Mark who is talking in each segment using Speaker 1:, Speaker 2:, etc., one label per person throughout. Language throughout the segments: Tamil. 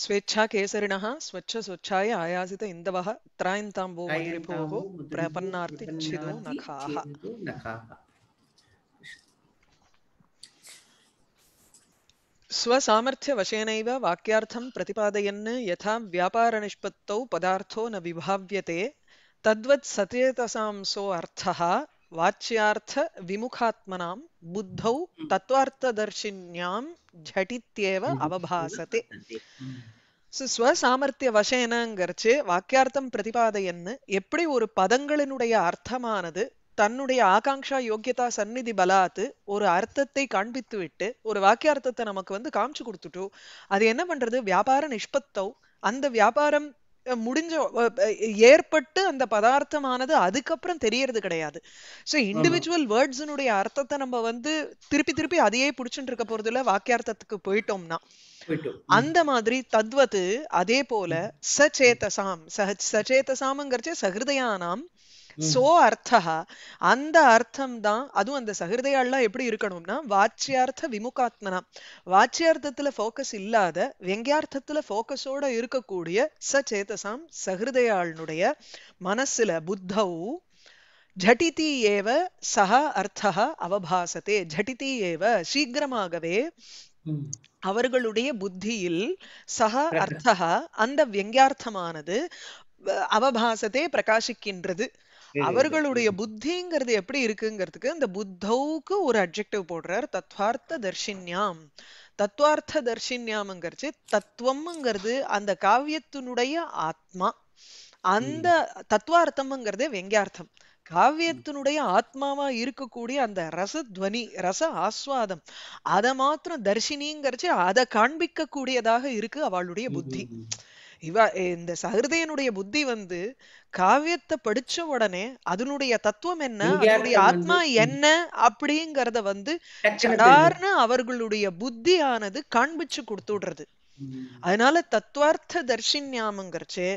Speaker 1: स्वेच्छा केसरिणः स्वच्छ स्वच्छाय आयासित इन्दवः त्रायन्ताम्बो मयूरिभोः प्रपन्नार्तिच्छिदो नखाः स्वसामर्थ्यवशेनैव वाक्यार्थं प्रतिपादयन् यथा व्यापारनिष्पत्तौ पदार्थो न विभाव्यते तद्वत् सचेतसांसो अर्थः வாச்சியார்த்த விமுகாத்மனாம் बुद्धौ तत्त्वार्थदर्शिन्यां ஜடித்தேவ அவபாசதே ஸ்வசாமர்த்திய வசேனங்கிறச்சு வாக்கியார்த்தம் பிரதிபாதையன்னு எப்படி ஒரு பதங்களினுடைய அர்த்தமானது தன்னுடைய ஆகாங்ஷா யோக்கியதா சந்நிதி பலாத்து ஒரு அர்த்தத்தை காண்பித்து விட்டு ஒரு வாக்கியார்த்தத்தை நமக்கு வந்து காமிச்சு கொடுத்துட்டோ அது என்ன பண்றது வியாபார நிஷ்பத்தோ அந்த வியாபாரம் முடிஞ்ச ஏற்பட்டு அந்த பதார்த்தமானது அதுக்கப்புறம் தெரியறது கிடையாது ஸோ இண்டிவிஜுவல் வேர்ட்ஸினுடைய அர்த்தத்தை நம்ம வந்து திருப்பி திருப்பி அதையே பிடிச்சிட்டு இருக்க போறது இல்லை வாக்கியார்த்தத்துக்கு போயிட்டோம்னா அந்த மாதிரி தத்வத்து அதே போல சச்சேதசாம் சச்சேதசாம்ங்கிறச்சே சஹிருதயானாம் சோ அர்த்தா அந்த அர்த்தம் தான் அதுவும் அந்த சகிருதையாள்லாம் எப்படி இருக்கணும்னா வாச்சியார்த்த விமுகாத்மனா வாச்சியார்த்தத்துல ஃபோக்கஸ் இல்லாத வெங்கியார்த்தத்துல ஃபோக்கஸோட இருக்கக்கூடிய சேத்தசாம் சகிருதையாளனுடைய மனசுல புத்தவு ஜட்டிதி ஏவ சக அர்த்தா அவபாசத்தே ஜட்டிதி ஏவ சீக்கிரமாகவே அவர்களுடைய புத்தியில் சக அர்த்தா அந்த வெங்கியார்த்தமானது அவபாசத்தை பிரகாசிக்கின்றது அவர்களுடைய புத்திங்கிறது எப்படி இருக்குங்கிறதுக்கு இந்த புத்தவுக்கு ஒரு அப்ஜெக்டிவ் போடுறார் தத்வார்த்த தர்ஷின்யாம் தத்வார்த்த தர்ஷின்யாம்ங்கிறது தத்துவம்ங்கிறது அந்த காவியத்தினுடைய ஆத்மா அந்த தத்வார்த்தம்ங்கிறது வெங்கியார்த்தம் காவியத்தினுடைய ஆத்மாவா இருக்கக்கூடிய அந்த ரசத்வனி ரச ஆஸ்வாதம் அதை மாத்திரம் தர்ஷினிங்கிறச்சு அதை காண்பிக்க கூடியதாக இருக்கு அவளுடைய புத்தி இவ இந்த சகிருதையனுடைய புத்தி வந்து காவியத்தை படிச்ச உடனே அதனுடைய தத்துவம் என்ன அதனுடைய ஆத்மா என்ன அப்படிங்கறத வந்து சடார்னு அவர்களுடைய புத்தியானது காண்பிச்சு கொடுத்துடுறது அதனால தத்துவார்த்த தர்ஷின்யாமங்கிறச்சு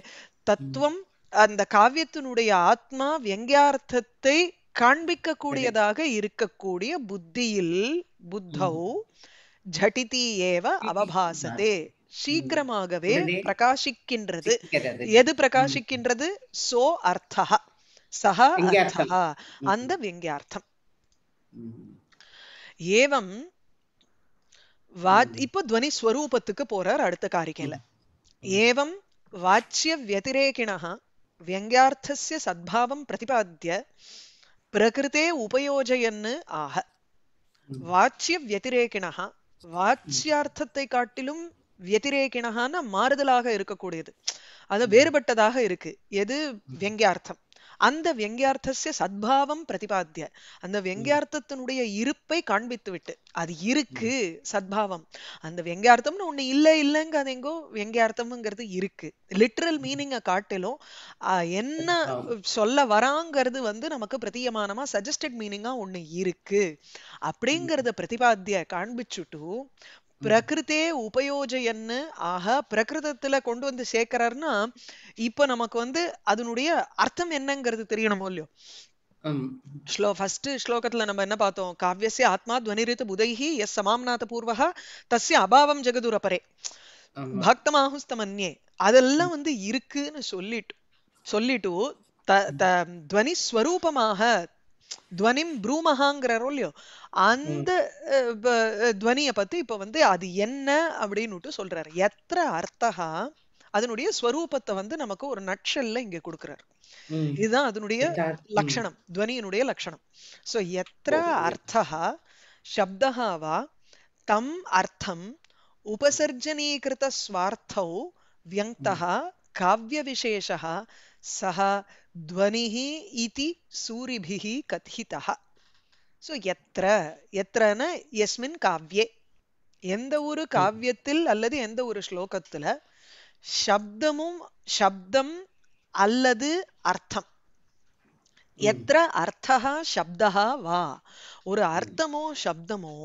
Speaker 1: தத்துவம் அந்த காவியத்தினுடைய ஆத்மா வியங்கியார்த்தத்தை காண்பிக்க கூடியதாக இருக்கக்கூடிய புத்தியில் புத்தௌ ஜட்டிதி ஏவ அவபாசதே சீக்கிரமாகவே பிரகாசிக்கின்றது எது பிரகாசிக்கின்றது சோ அர்த்தா சஹ அர்த்தா அந்த வியங்கியார்த்தம் ஏவம் வா இப்போ துவனி ஸ்வரூபத்துக்கு போறார் அடுத்த காரிக்கையில ஏவம் வாச்சிய வத்திரேக்கிண வியங்கியார்த்தசிய சத்பாவம் பிரதிபாத்திய பிரகிருத்தே உபயோஜயன்னு ஆக வாச்சிய வத்திரேக்கிண வாச்சியார்த்தத்தை காட்டிலும் வியதிரேக்கிணகான மாறுதலாக இருக்கக்கூடியது அது வேறுபட்டதாக இருக்கு எது வியங்கியார்த்தம் அந்த வியங்கியார்த்தசிய சத்பாவம் பிரதிபாத்திய அந்த வியங்கியார்த்தத்தினுடைய இருப்பை காண்பித்து விட்டு அது இருக்கு சத்பாவம் அந்த வியங்கியார்த்தம்னு ஒண்ணு இல்ல இல்லைங்க அது எங்கோ வியங்கியார்த்தம்ங்கிறது இருக்கு லிட்ரல் மீனிங்கை காட்டிலும் என்ன சொல்ல வராங்கிறது வந்து நமக்கு பிரதியமானமா சஜஸ்டட் மீனிங்கா ஒண்ணு இருக்கு அப்படிங்கறத பிரதிபாத்திய காண்பிச்சுட்டு பிரகிருத்தே உபயோஜயன்னு ஆக பிரகிருதத்துல கொண்டு வந்து சேர்க்கிறாருன்னா இப்ப நமக்கு வந்து அதனுடைய அர்த்தம் என்னங்கிறது தெரியணுமோ இல்லையோ ஸ்லோ ஃபர்ஸ்ட் ஸ்லோகத்துல நம்ம என்ன பார்த்தோம் காவியசிய ஆத்மா துவனிரித்து புதைஹி எஸ் சமாம்நாத பூர்வகா தஸ்ய அபாவம் ஜெகதுரபரே பக்தமாகுஸ்தமன்யே அதெல்லாம் வந்து இருக்குன்னு சொல்லிட்டு சொல்லிட்டு த த துவனிஸ்வரூபமாக துவனிம் ப்ரூமஹாங்கிறாரோ இல்லையோ அந்த துவனியை பத்தி இப்ப வந்து அது என்ன அப்படின்னுட்டு சொல்றாரு எத்திர அர்த்தகா அதனுடைய ஸ்வரூபத்தை வந்து நமக்கு ஒரு நட்சல்ல இங்க கொடுக்கிறார் இதுதான் அதனுடைய லட்சணம் துவனியினுடைய லட்சணம் சோ எத்திர அர்த்தகா சப்தகாவா தம் அர்த்தம் உபசர்ஜனீகிருத ஸ்வார்த்தௌ வியங்கா காவிய விசேஷா சஹா ध्वनिः इति सूरिभिः कथितः ஸோ எத்திர எத்திரன எஸ்மின் காவ்யே எந்த ஒரு காவியத்தில் அல்லது எந்த ஒரு ஸ்லோகத்துல சப்தமும் சப்தம் அல்லது அர்த்தம் எத்திர அர்த்தா சப்தா வா ஒரு அர்த்தமோ சப்தமோ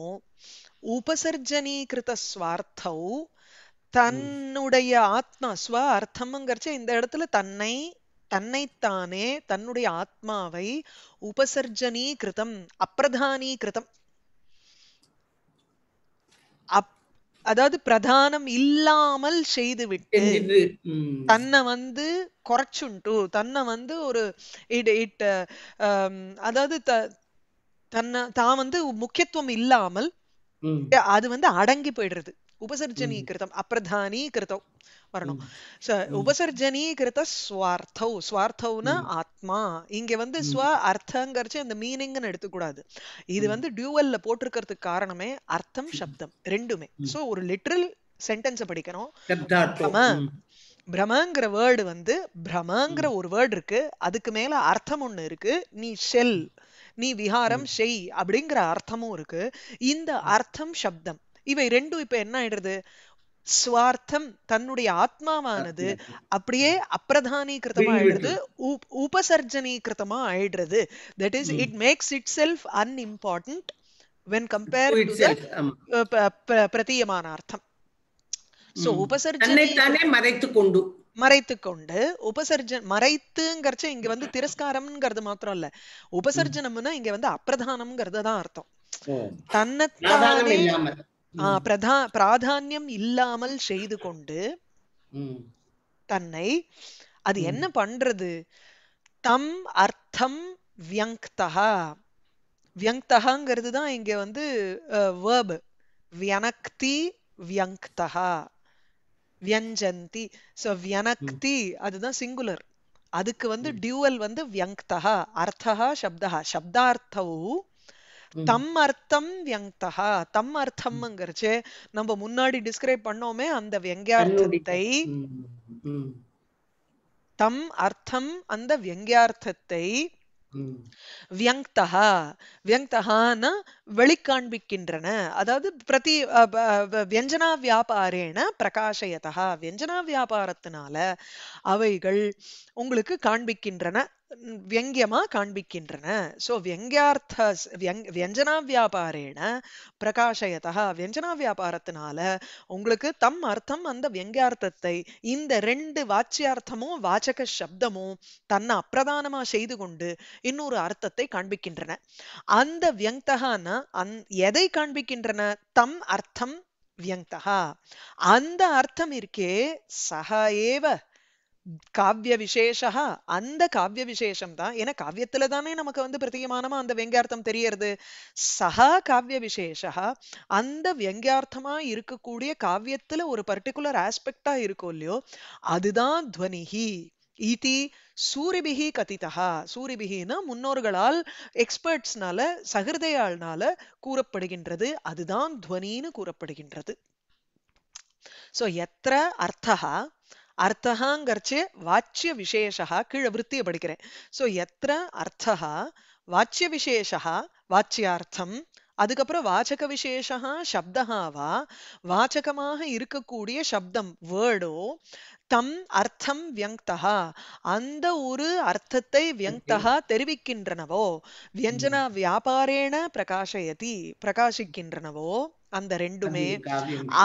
Speaker 1: உபசர்ஜனீகிருத தன்னுடைய ஆத்மா ஸ்வ அர்த்தம்ங்கிறச்ச இந்த இடத்துல தன்னை தன்னைத்தானே தன்னுடைய ஆத்மாவை உபசர்ஜனீகிருதம் அப்பிரதானீ கிருதம் அதாவது பிரதானம் இல்லாமல் செய்து விட்டு தன்னை வந்து குறைச்சுண்டு தன்னை வந்து ஒரு இட் இட் அதாவது தன்னை தான் வந்து முக்கியத்துவம் இல்லாமல் அது வந்து அடங்கி போயிடுறது उपसर्जनीकृतम् अप्रधानीकृतौ வரணும் உபசர்ஜனீகிருத ஸ்வார்த்தௌ ஸ்வார்த்தௌனா ஆத்மா இங்க வந்து ஸ்வ அர்த்தங்கிறச்சு அந்த மீனிங்னு எடுத்துக்கூடாது இது வந்து டியூவல்ல போட்டிருக்கிறதுக்கு காரணமே அர்த்தம் சப்தம் ரெண்டுமே சோ ஒரு லிட்ரல் சென்டென்ஸ் படிக்கணும் பிரமங்கிற வேர்டு வந்து பிரமங்கிற ஒரு வேர்டு இருக்கு அதுக்கு மேல அர்த்தம் ஒண்ணு இருக்கு நீ செல் நீ விஹாரம் செய் அப்படிங்கிற அர்த்தமும் இருக்கு இந்த அர்த்தம் சப்தம் இவை ரெண்டும் இப்ப என்ன ஆயிடுறது சுவார்த்தம் தன்னுடைய ஆத்மாவானது அப்படியே அப்பிரதானீகிருத்தமா ஆயிடுறது உபசர்ஜனீகிருத்தமா ஆயிடுறது that is it makes itself unimportant when compare பிரதீயமான அர்த்தம் சோ உபசர்ஜனை மறைத்து கொண்டு மறைத்து கொண்டு உபசர்ஜன் மறைத்துங்கிறச்ச இங்க வந்து திரஸ்காரம்ங்கிறது மாத்திரம் இல்ல உபசர்ஜனம்னா இங்க வந்து அப்பிரதானம்ங்கிறது தான் அர்த்தம் தன்னைத்தானே பிரதா பிராதானியம் இல்லாமல் செய்து கொண்டு தன்னை அது என்ன பண்றது தம் அர்த்தம் வியங்தகா வியங்தகாங்கிறது தான் இங்க வந்து வேர்பு வியனக்தி வியங்தகா வியஞ்சந்தி சோ வியனக்தி அதுதான் சிங்குலர் அதுக்கு வந்து டியூவல் வந்து வியங்தகா அர்த்தகா சப்தகா சப்தார்த்தவு தம் அர்த்தம் வியங்கதா தம் அர்த்தம்ங்கிறச்சு நம்ம முன்னாடி டிஸ்கிரைப் பண்ணோமே அந்த வியங்கியார்த்தத்தை தம் அர்த்தம் அந்த வியங்கியார்த்தத்தை வெளிக்காண்பிக்கின்றன அதாவது பிரதி வியஞ்சனா வியாபாரேன பிரகாஷயதா வியஞ்சனா வியாபாரத்தினால அவைகள் உங்களுக்கு காண்பிக்கின்றன வியங்கியமா காண்பிக்கின்றன சோ வியங்கியார்த்த வியஞ்சனா வியாபாரேன பிரகாஷயதா வியஞ்சனா வியாபாரத்தினால உங்களுக்கு தம் அர்த்தம் அந்த வியங்கியார்த்தத்தை இந்த ரெண்டு வாச்சியார்த்தமும் வாச்சக சப்தமும் தன்னை அப்பிரதானமா செய்து கொண்டு இன்னொரு அர்த்தத்தை காண்பிக்கின்றன அந்த வியங்கான அந் எதை காண்பிக்கின்றன தம் அர்த்தம் வியங்கா அந்த அர்த்தம் இருக்கே சக ஏவ காவிய விசேஷா அந்த காவிய விசேஷம் தான் ஏன்னா காவியத்துல தானே நமக்கு வந்து பிரத்தியமானமா அந்த வெங்கார்த்தம் தெரியறது சஹா காவிய விசேஷா அந்த வெங்கார்த்தமா இருக்கக்கூடிய காவியத்துல ஒரு பர்டிகுலர் ஆஸ்பெக்டா இருக்கும் இல்லையோ அதுதான் துவனிஹி ஈதி சூரிபிகி கதிதா சூரிபிகின்னா முன்னோர்களால் எக்ஸ்பர்ட்ஸ்னால சகிருதையாள்னால கூறப்படுகின்றது அதுதான் துவனின்னு கூறப்படுகின்றது சோ எத்த அர்த்தா அர்த்தகாங்கிறச்சு வாச்சிய விசேஷா கீழே விற்த்தியை படிக்கிறேன் ஸோ எத்திர அர்த்தா வாச்சிய விசேஷா வாச்சியார்த்தம் அதுக்கப்புறம் வாச்சக விசேஷா சப்தகாவா வாச்சகமாக இருக்கக்கூடிய சப்தம் வேர்டோ தம் அர்த்தம் வியங்தகா அந்த ஒரு அர்த்தத்தை வியங்தகா தெரிவிக்கின்றனவோ வியஞ்சனா வியாபாரேன பிரகாஷயதி பிரகாசிக்கின்றனவோ அந்த ரெண்டுமே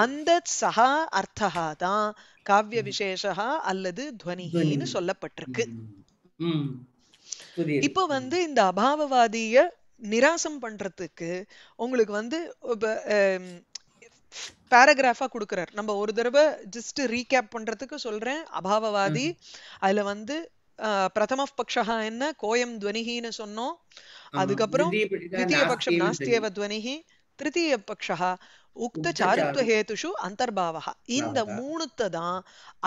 Speaker 1: அந்த சகா அர்த்தகா தான் காவிய விசேஷா அல்லது துவனிகின்னு சொல்லப்பட்டிருக்கு இப்ப வந்து இந்த அபாவவாதிய நிராசம் பண்றதுக்கு உங்களுக்கு வந்து பேராகிராஃபா கொடுக்குறார் நம்ம ஒரு தடவை ஜஸ்ட் ரீகேப் பண்றதுக்கு சொல்றேன் அபாவவாதி அதுல வந்து பிரதம பக்ஷா என்ன கோயம் துவனிகின்னு சொன்னோம் அதுக்கப்புறம் தித்திய நாஸ்தியவ துவனிகி திருத்தீயப்பக்ஷா உக்த ஹேத்துஷு அந்தர்பாவகா இந்த மூணுத்தை தான்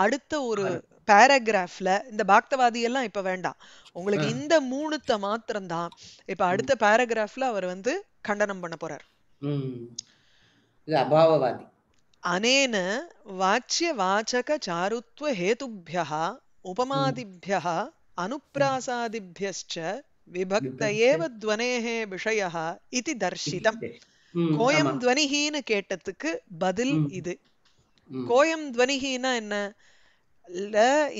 Speaker 1: அடுத்த ஒரு பேராகிராஃப்ல இந்த பாக்தவாதி எல்லாம் இப்ப வேண்டாம் உங்களுக்கு இந்த மூணுத்தை மாத்திரம்தான் இப்ப அடுத்த பேராகிராஃப்ல அவர் வந்து கண்டனம் பண்ண போறார் அபாவவாதி அனேன வாச்சிய வாச்சக சாருத்வ ஹேதுபியா உபமாதிபியா அனுப்பிராசாதிபியஸ்ச விபக்த ஏவ துவனேஹே விஷய இது தர்ஷிதம் கோயம் துவனிகின்னு கேட்டதுக்கு பதில் இது கோயம் துவனிகின்னா என்ன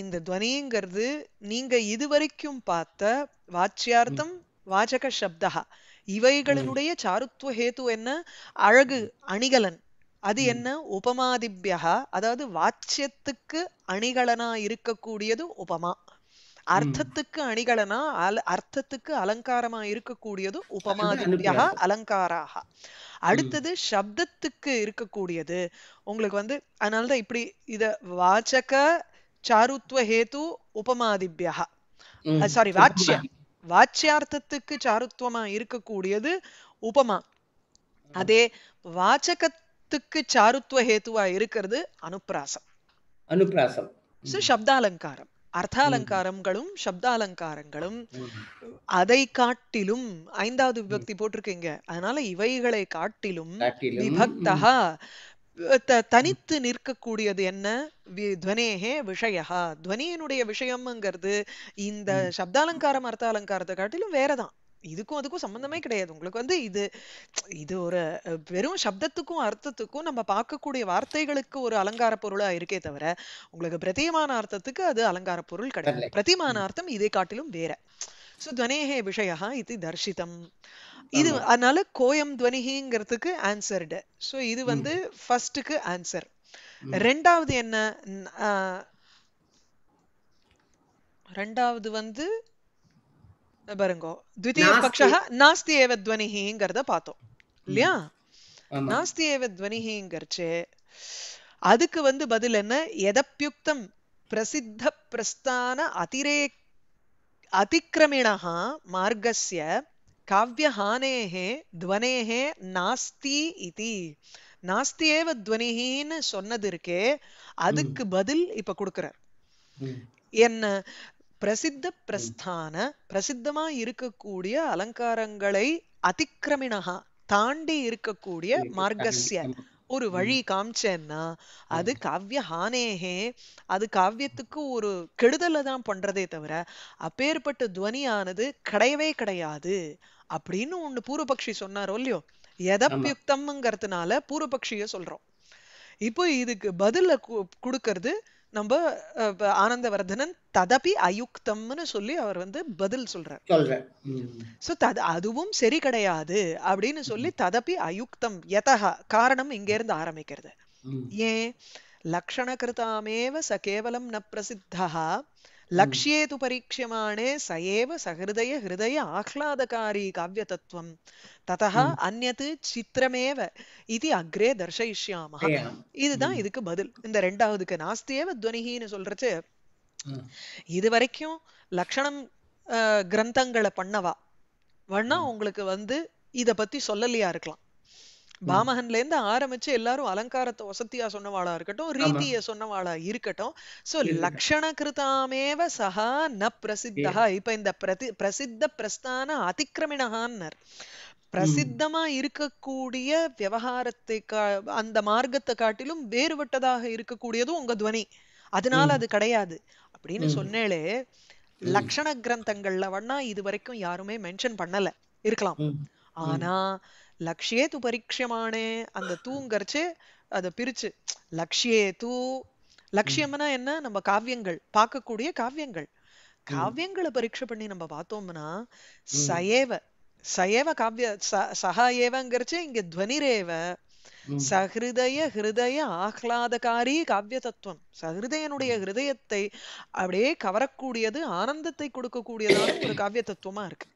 Speaker 1: இந்த துவனிங்கிறது நீங்க இதுவரைக்கும் பார்த்த வாச்சியார்த்தம் வாசக சப்தா இவைகளினுடைய சாருத்துவ ஹேத்து என்ன அழகு அணிகலன் அது என்ன உபமாதிபியா அதாவது வாச்சியத்துக்கு அணிகலனா இருக்கக்கூடியது உபமா அர்த்தத்துக்கு அணிகலனா அர்த்தத்துக்கு அலங்காரமா இருக்கக்கூடியது உபமாதித்யா அலங்காராக அடுத்தது சப்தத்துக்கு இருக்கக்கூடியது உங்களுக்கு வந்து அதனாலதான் இப்படி இத வாச்சக சாருத்வ ஹேத்து உபமாதிபியா சாரி வாட்சிய வாச்சியார்த்தத்துக்கு சாருத்வமா இருக்கக்கூடியது உபமா அதே வாச்சகத்துக்கு சாருத்வ ஹேத்துவா இருக்கிறது அனுப்பிராசம் அனுப்பிராசம் சப்தாலங்காரம் அர்த்தாலங்காரங்களும் சப்தாலங்காரங்களும் அதை காட்டிலும் ஐந்தாவது விபக்தி போட்டிருக்கீங்க அதனால இவைகளை காட்டிலும் விபக்தா தனித்து நிற்கக்கூடியது என்ன துவனேகே விஷயா துவனியினுடைய விஷயம்ங்கிறது இந்த சப்தாலங்காரம் அர்த்த அலங்காரத்தை காட்டிலும் வேறதான் இதுக்கும் அதுக்கும் சம்பந்தமே கிடையாது உங்களுக்கு வந்து இது இது ஒரு வெறும் சப்தத்துக்கும் அர்த்தத்துக்கும் நம்ம பார்க்கக்கூடிய வார்த்தைகளுக்கு ஒரு அலங்கார பொருளா இருக்கே தவிர உங்களுக்கு பிரதிமான அர்த்தத்துக்கு அது அலங்கார பொருள் கிடையாது பிரதிமான அர்த்தம் இதை காட்டிலும் வேற சோ துவனேகே விஷயா இது தர்ஷிதம் இது அதனால கோயம் துவனிகிங்கிறதுக்கு ஆன்சர்டு சோ இது வந்து ஃபர்ஸ்டுக்கு ஆன்சர் ரெண்டாவது என்ன ரெண்டாவது வந்து ಬರಂಗೋ ದ್ವಿತೀಯ ಪಕ್ಷ ನಾಸ್ತಿ ಏವ ಧ್ವನಿ ಹಿಂಗರ್ದ இல்லையா நாஸ்தி ஏவ துவனி அதுக்கு வந்து பதில் என்ன எதப்பியுக்தம் பிரசித்த பிரஸ்தான அதிரே அதிக்கிரமிணா மார்கசிய காவியஹானேஹே துவனேஹே நாஸ்தி இதி நாஸ்தி ஏவ துவனிஹின்னு சொன்னது இருக்கே அதுக்கு பதில் இப்ப கொடுக்கிறார் என்ன பிரசித்த பிரஸ்தான பிரசித்தமா இருக்கக்கூடிய அலங்காரங்களை அதிக்கிரமிணகா தாண்டி இருக்கக்கூடிய மார்க்கசிய ஒரு வழி காமிச்சேன்னா அது காவிய ஹானேகே அது காவியத்துக்கு ஒரு கெடுதலை தான் பண்றதே தவிர அப்பேற்பட்ட துவனியானது கிடையவே கிடையாது அப்படின்னு ஒண்ணு பூர்வபக்ஷி சொன்னாரோ இல்லையோ எதப்யுக்தம்ங்கிறதுனால பூர்வபக்ஷிய சொல்றோம் இப்போ இதுக்கு பதில கொடுக்கறது நம்ம ஆனந்தவர்தனன் ததபி அயுக்தம்னு சொல்லி அவர் வந்து பதில் சொல்றார் சோ தது அதுவும் சரி கிடையாது அப்படின்னு சொல்லி ததபி அயுக்தம் யதகா காரணம் இங்க இருந்து ஆரம்பிக்கிறது ஏன் லக்ஷண கிருதாமேவ ச கேவலம் ந பிரசித்தா లక్ష్యే பரீட்சியமானே சயேவ சகிருதய ஹிருதய ஆஹ்லாதகாரி காவிய தத்துவம் ததா అన్యత్ சித்திரமேவ இது அக்ரே దర్శయిష్యామ இதுதான் இதுக்கு பதில் இந்த ரெண்டாவதுக்கு நாஸ்தியேவ துவனிகின்னு சொல்றச்சு இது வரைக்கும் லக்ஷணம் கிரந்தங்களை பண்ணவா வேணா உங்களுக்கு வந்து இத பத்தி சொல்லலையா இருக்கலாம் பாமகன்ல இருந்து ஆரம்பிச்சு எல்லாரும் அலங்காரத்தை வசதியா சொன்னவாளா இருக்கட்டும் ரீதிய சொன்னவாளா இருக்கட்டும் சோ லக்ஷண கிருதாமேவ சஹா ந பிரசித்தா இப்ப இந்த பிரதி பிரசித்த பிரஸ்தான அதிக்கிரமிணஹான்னர் பிரசித்தமா இருக்கக்கூடிய விவகாரத்தை அந்த மார்க்கத்தை காட்டிலும் வேறுபட்டதாக இருக்கக்கூடியதும் உங்க துவனி அதனால அது கிடையாது அப்படின்னு சொன்னேலே லக்ஷண கிரந்தங்கள்ல வண்ணா இது வரைக்கும் யாருமே மென்ஷன் பண்ணல இருக்கலாம் ஆனா லக்ஷியே து பரீட்சமானே அந்த தூங்கரைச்சு அதை பிரிச்சு லக்ஷியே தூ லட்சியம்னா என்ன நம்ம காவியங்கள் பார்க்கக்கூடிய காவியங்கள் காவியங்களை பரீட்சை பண்ணி நம்ம பார்த்தோம்னா சயேவ சயேவ காவிய சஹா ஏவங்கிறச்சு இங்க துவனிரேவ சஹிருதய ஹிருதய ஆஹ்லாதகாரி காவிய தத்துவம் சஹிருதயனுடைய ஹிருதயத்தை அப்படியே கவரக்கூடியது ஆனந்தத்தை கொடுக்கக்கூடியதான ஒரு காவிய தத்துவமா இருக்கு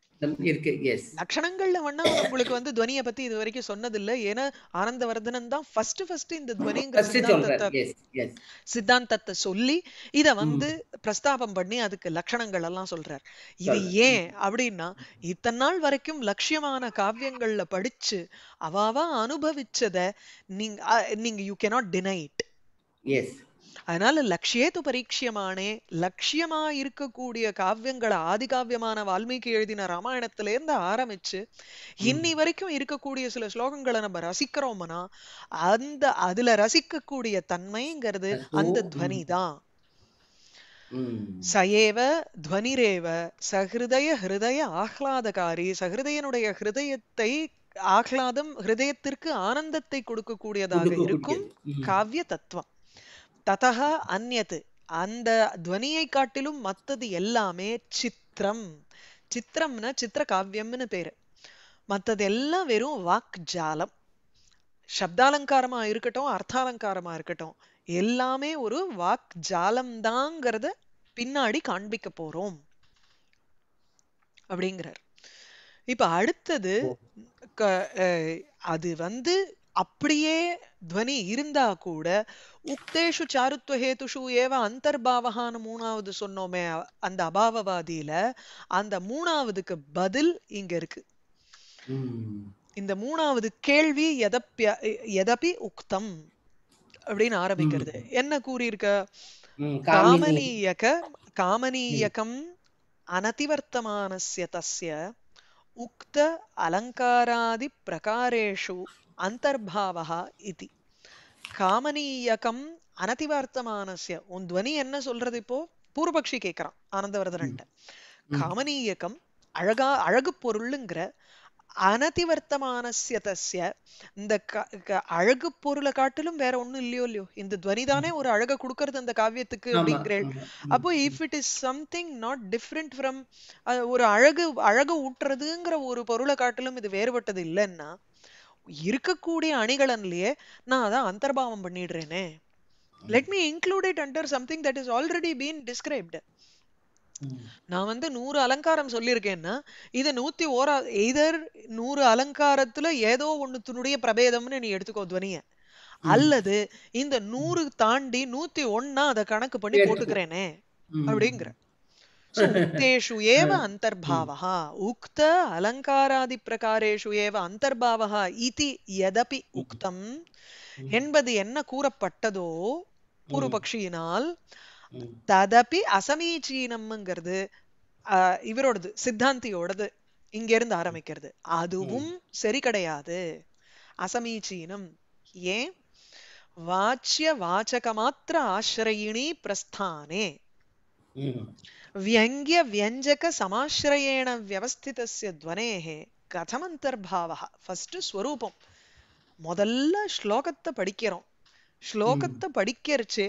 Speaker 1: இருக்கு எஸ் லட்சணங்கள்ல வேணா உங்களுக்கு வந்து துவனிய பத்தி இது வரைக்கும் சொன்னது இல்ல ஏன்னா ஆனந்தவர்தனன் தான் ஃபர்ஸ்ட் ஃபர்ஸ்ட் இந்த துவனிங்கிற சித்தாந்தத்தை சொல்லி இத வந்து பிரஸ்தாபம் பண்ணி அதுக்கு லட்சணங்கள் எல்லாம் சொல்றாரு இது ஏன் அப்படின்னா இத்தனை நாள் வரைக்கும் லட்சியமான காவியங்கள்ல படிச்சு அவாவா அனுபவிச்சத நீங்க நீங்க யூ கேனாட் டினை இட் அதனால லட்சியேது பரீட்சியமானே லட்சியமா இருக்கக்கூடிய காவியங்களை ஆதி காவியமான வால்மீகி எழுதின ராமாயணத்துல இருந்து ஆரம்பிச்சு இன்னி வரைக்கும் இருக்கக்கூடிய சில ஸ்லோகங்களை நம்ம ரசிக்கிறோம்னா அந்த அதுல ரசிக்கக்கூடிய தன்மைங்கிறது அந்த துவனி தான் சயேவ துவனிரேவ சஹிருதய ஹிருதய ஆஹ்லாதகாரி சஹிருதயனுடைய ஹிருதயத்தை ஆஹ்லாதம் ஹிருதயத்திற்கு ஆனந்தத்தை கொடுக்கக்கூடியதாக இருக்கும் காவிய தத்துவம் ததக அந்நது அந்த துவனியை காட்டிலும் மற்றது எல்லாமே சித்திரம் சித்திரம்னா சித்திர காவியம்னு பேரு மற்றது எல்லாம் வெறும் வாக் ஜாலம் சப்தாலங்காரமா இருக்கட்டும் அர்த்தாலங்காரமா இருக்கட்டும் எல்லாமே ஒரு வாக் ஜாலம்தாங்கிறத பின்னாடி காண்பிக்க போறோம் அப்படிங்கிறார் இப்ப அடுத்தது அது வந்து அப்படியே துவனி இருந்தா கூட உக்தேஷு சாருத்துவ ஹேத்துஷு ஏவ அந்தர்பாவகான்னு மூணாவது சொன்னோமே அந்த அபாவவாதியில அந்த மூணாவதுக்கு பதில் இங்க இருக்கு இந்த மூணாவது கேள்வி எதப்பிய எதப்பி உக்தம் அப்படின்னு ஆரம்பிக்கிறது என்ன கூறியிருக்க காமனீயக காமனீயகம் அனதிவர்த்தமானஸ்ய தஸ்ய உக்த அலங்காராதி பிரகாரேஷு அந்தர்பாவகா இது காமனீயகம் அனதிவர்த்தமானசிய உன் துவனி என்ன சொல்றது இப்போ பூர்வபக்ஷி கேட்கிறான் ஆனந்தவர்தன்ட்ட காமனீயகம் அழகா அழகு பொருளுங்கிற அனதிவர்த்தமானசிய தசிய இந்த அழகு பொருளை காட்டிலும் வேற ஒண்ணும் இல்லையோ இல்லையோ இந்த துவனி தானே ஒரு அழக கொடுக்கறது அந்த காவியத்துக்கு அப்படிங்கிற அப்போ if it is something not different from ஒரு அழகு அழகு ஊட்டுறதுங்கிற ஒரு பொருளை காட்டிலும் இது வேறுபட்டது இல்லைன்னா இருக்கக்கூடிய அணிகலன்லயே நான் அதை அந்தர்பாவம் பண்ணிடுறேனே let me include it under something that is already been described நான் வந்து நூறு அலங்காரம் சொல்லியிருக்கேன்னா இதை நூத்தி ஓரா எய்தர் நூறு அலங்காரத்துல ஏதோ ஒண்ணுத்தினுடைய பிரபேதம்னு நீ எடுத்துக்கோ துவனிய அல்லது இந்த நூறு தாண்டி நூத்தி ஒன்னா அதை கணக்கு பண்ணி போட்டுக்கிறேனே அப்படிங்கிற उक्तेषु एव अन्तर्भावः उक्त अलङ्कारादिप्रकारेषु एव अन्तर्भावः इति यदपि உக்தம் என்பது என்ன கூறப்பட்டதோ பூர்வபக்ஷியினால் ததபி அசமீச்சீனம்ங்கிறது இவரோடது சித்தாந்தியோடது இங்கிருந்து ஆரம்பிக்கிறது அதுவும் சரி கிடையாது அசமீச்சீனம் ஏன் வாச்சிய வாச்சக மாத்திர ஆசிரயிணி பிரஸ்தானே व्यङ्ग्यव्यञ्जकसमाश्रयेण व्यवस्थितस्य ध्वनेः கதமந்தர்பாவா ஃபஸ்ட்டு ஸ்வரூபம் முதல்ல ஸ்லோகத்தை படிக்கிறோம் ஸ்லோகத்தை படிக்கிறச்சு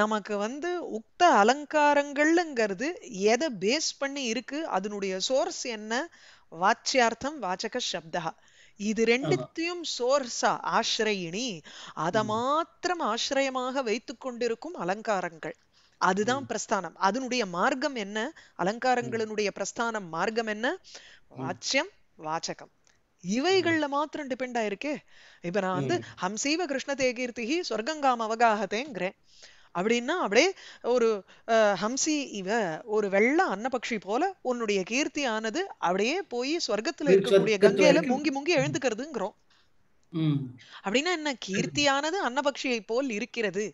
Speaker 1: நமக்கு வந்து உக்த அலங்காரங்கள்ங்கிறது எதை பேஸ் பண்ணி இருக்கு அதனுடைய சோர்ஸ் என்ன வாச்சியார்த்தம் வாச்சக சப்தா இது ரெண்டுத்தையும் சோர்ஸா ஆசிரயினி அதை மாத்திரம் ஆசிரயமாக வைத்து கொண்டிருக்கும் அலங்காரங்கள் அதுதான் பிரஸ்தானம் அதனுடைய மார்க்கம் என்ன அலங்காரங்களினுடைய பிரஸ்தானம் மார்க்கம் என்ன வாச்சியம் வாச்சகம் இவைகள்ல மாத்திரம் டிபெண்ட் ஆயிருக்கே இப்ப நான் வந்து ஹம்சீவ கிருஷ்ண தேகீர்த்திகி சொர்க்கங்காம் அவகாகத்தேங்கிறேன் அப்படின்னா அப்படியே ஒரு ஹம்சி இவ ஒரு வெள்ள அன்னபக்ஷி போல உன்னுடைய கீர்த்தி ஆனது அப்படியே போய் சொர்க்கத்துல இருக்கக்கூடிய கங்கையில மூங்கி மூங்கி எழுந்துக்கிறதுங்கிறோம் அப்படின்னா என்ன கீர்த்தியானது அன்னபக்ஷியை போல் இருக்கிறது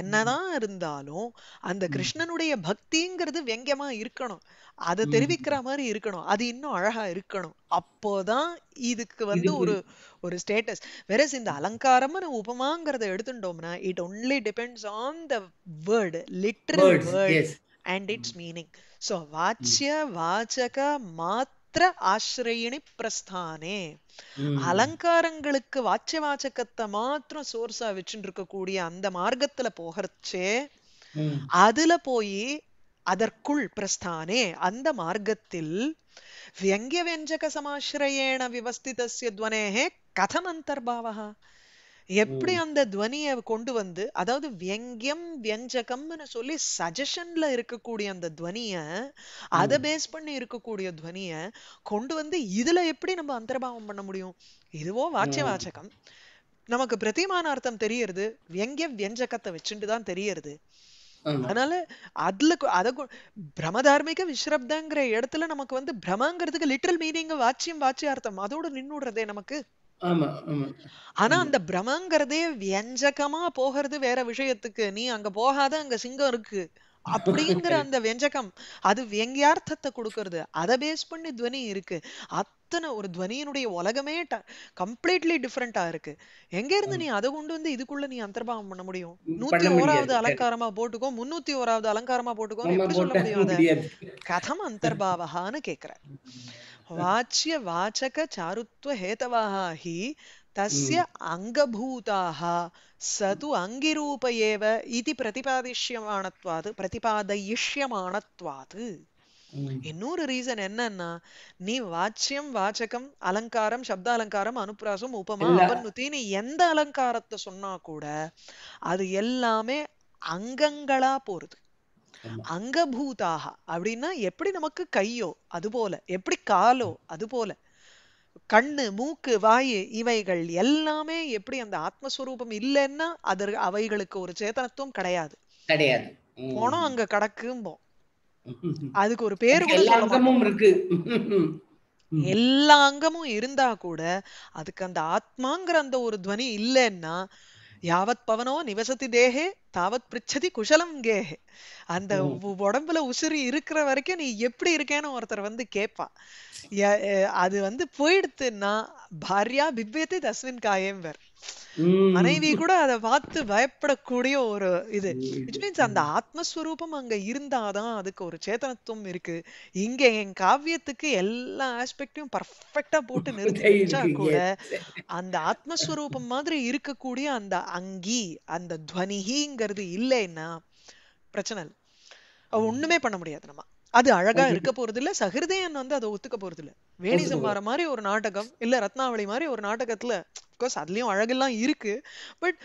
Speaker 1: என்னதான் இருந்தாலும் அந்த கிருஷ்ணனுடைய பக்திங்கிறது வெங்கமா இருக்கணும் அதை தெரிவிக்கிற மாதிரி இருக்கணும் அது இன்னும் அழகா இருக்கணும் அப்போதான் இதுக்கு வந்து ஒரு ஒரு ஸ்டேட்டஸ் வெரஸ் இந்த அலங்காரம் உபமாங்கிறத எடுத்துட்டோம்னா it only depends on the word literal word and its meaning so வாட்சிய வாச்சக மாத் தத்திர ஆசிரயிணி பிரஸ்தானே அலங்காரங்களுக்கு வாச்சகத்தை மாத்திரம் சோர்ஸா வச்சுட்டு இருக்கக்கூடிய அந்த மார்க்கத்துல போகிறச்சே அதுல போய் அதற்குள் பிரஸ்தானே அந்த மார்க்கத்தில் வியங்கிய வியஞ்சக சமாசிரயேண விவஸ்திதஸ்ய கதம் அந்தர்பாவகா எப்படி அந்த துவனியை கொண்டு வந்து அதாவது வியங்கியம் வியஞ்சகம்னு சொல்லி சஜஷன்ல இருக்கக்கூடிய அந்த துவனிய அதை பேஸ் பண்ணி இருக்கக்கூடிய துவனிய கொண்டு வந்து இதுல எப்படி நம்ம அந்தர்பாவம் பண்ண முடியும் இதுவோ வாட்சிய வாச்சகம் நமக்கு பிரதிமான அர்த்தம் தெரியறது வியங்கிய வியஞ்சகத்தை வச்சுட்டு தான் தெரியறது அதனால அதுல அத பிரமதார்மிக விஸ்ரப்தங்கிற இடத்துல நமக்கு வந்து பிரமங்கிறதுக்கு லிட்டரல் மீனிங் வாட்சிய அர்த்தம் அதோட நின்னுடுறதே நமக்கு ஆனா அந்த பிரமங்கிறதே வியஞ்சகமா போகிறது வேற விஷயத்துக்கு நீ அங்க போகாத அங்க சிங்கம் இருக்கு அப்படிங்கிற அந்த வெஞ்சகம் அது வியங்கியார்த்தத்தை கொடுக்கறது அதை பேஸ் பண்ணி துவனி இருக்கு அத்தனை ஒரு துவனியினுடைய உலகமே கம்ப்ளீட்லி டிஃப்ரெண்டா இருக்கு எங்க இருந்து நீ அதை கொண்டு வந்து இதுக்குள்ள நீ அந்தர்பாவம் பண்ண முடியும் நூத்தி ஓராவது அலங்காரமா போட்டுக்கோ முன்னூத்தி ஓராவது அலங்காரமா போட்டுக்கோ எப்படி சொல்ல முடியும் கதம் அந்தர்பாவகான்னு கேக்குற வாச்சிய வாசக चारुत्व हेतवः हि तस्य अङ्गभूताः स तु अङ्गिरूप இன்னொரு ரீசன் என்னன்னா நீ வாச்சியம் வாச்சகம் அலங்காரம் சப்த அலங்காரம் அனுப்ராசம் உபமா அபன்னுத்தி நீ எந்த அலங்காரத்தை சொன்னா கூட அது எல்லாமே அங்கங்களா போறது அங்கபூதாக அப்படின்னா எப்படி நமக்கு கையோ அது போல எப்படி காலோ அது போல கண்ணு மூக்கு வாயு இவைகள் எல்லாமே எப்படி அந்த ஆத்மஸ்வரூபம் இல்லைன்னா அது அவைகளுக்கு ஒரு சேத்தனத்துவம் கிடையாது கிடையாது போனோம் அங்க கடக்கும்போம் அதுக்கு ஒரு பேர் இருக்கு எல்லா அங்கமும் இருந்தா கூட அதுக்கு அந்த ஆத்மாங்கிற அந்த ஒரு துவனி இல்லைன்னா யாவத் பவனோ நிவசதி தேகே தாவத் பிரிச்சதி குஷலம் கேஹே அந்த உடம்புல உசுறி இருக்கிற வரைக்கும் நீ எப்படி இருக்கேன்னு ஒருத்தர் வந்து கேட்பான் அது வந்து போயிடுத்துன்னா பாரியா பிப்யத்தை தஸ்மின் காயேம்பர் மனைவி கூட அதை பார்த்து பயப்படக்கூடிய ஒரு இது இட் மீன்ஸ் அந்த ஆத்மஸ்வரூபம் அங்க இருந்தாதான் அதுக்கு ஒரு சேத்தனத்துவம் இருக்கு இங்க என் காவியத்துக்கு எல்லா ஆஸ்பெக்டையும் பர்ஃபெக்டா போட்டு நிறுத்திச்சா கூட அந்த ஆத்மஸ்வரூபம் மாதிரி இருக்கக்கூடிய அந்த அங்கி அந்த துவனிகிங்கிறது இல்லைன்னா பிரச்சனை இல்லை ஒண்ணுமே பண்ண முடியாது நம்ம அது அழகா இருக்க போறது இல்ல சகிருதயன் வந்து அதை ஒத்துக்க போறது இல்லை வர மாதிரி ஒரு நாடகம் இல்ல ரத்னாவளி மாதிரி ஒரு நாடகத்துல அப்கோர்ஸ் அதுலயும் அழகெல்லாம் இருக்கு பட்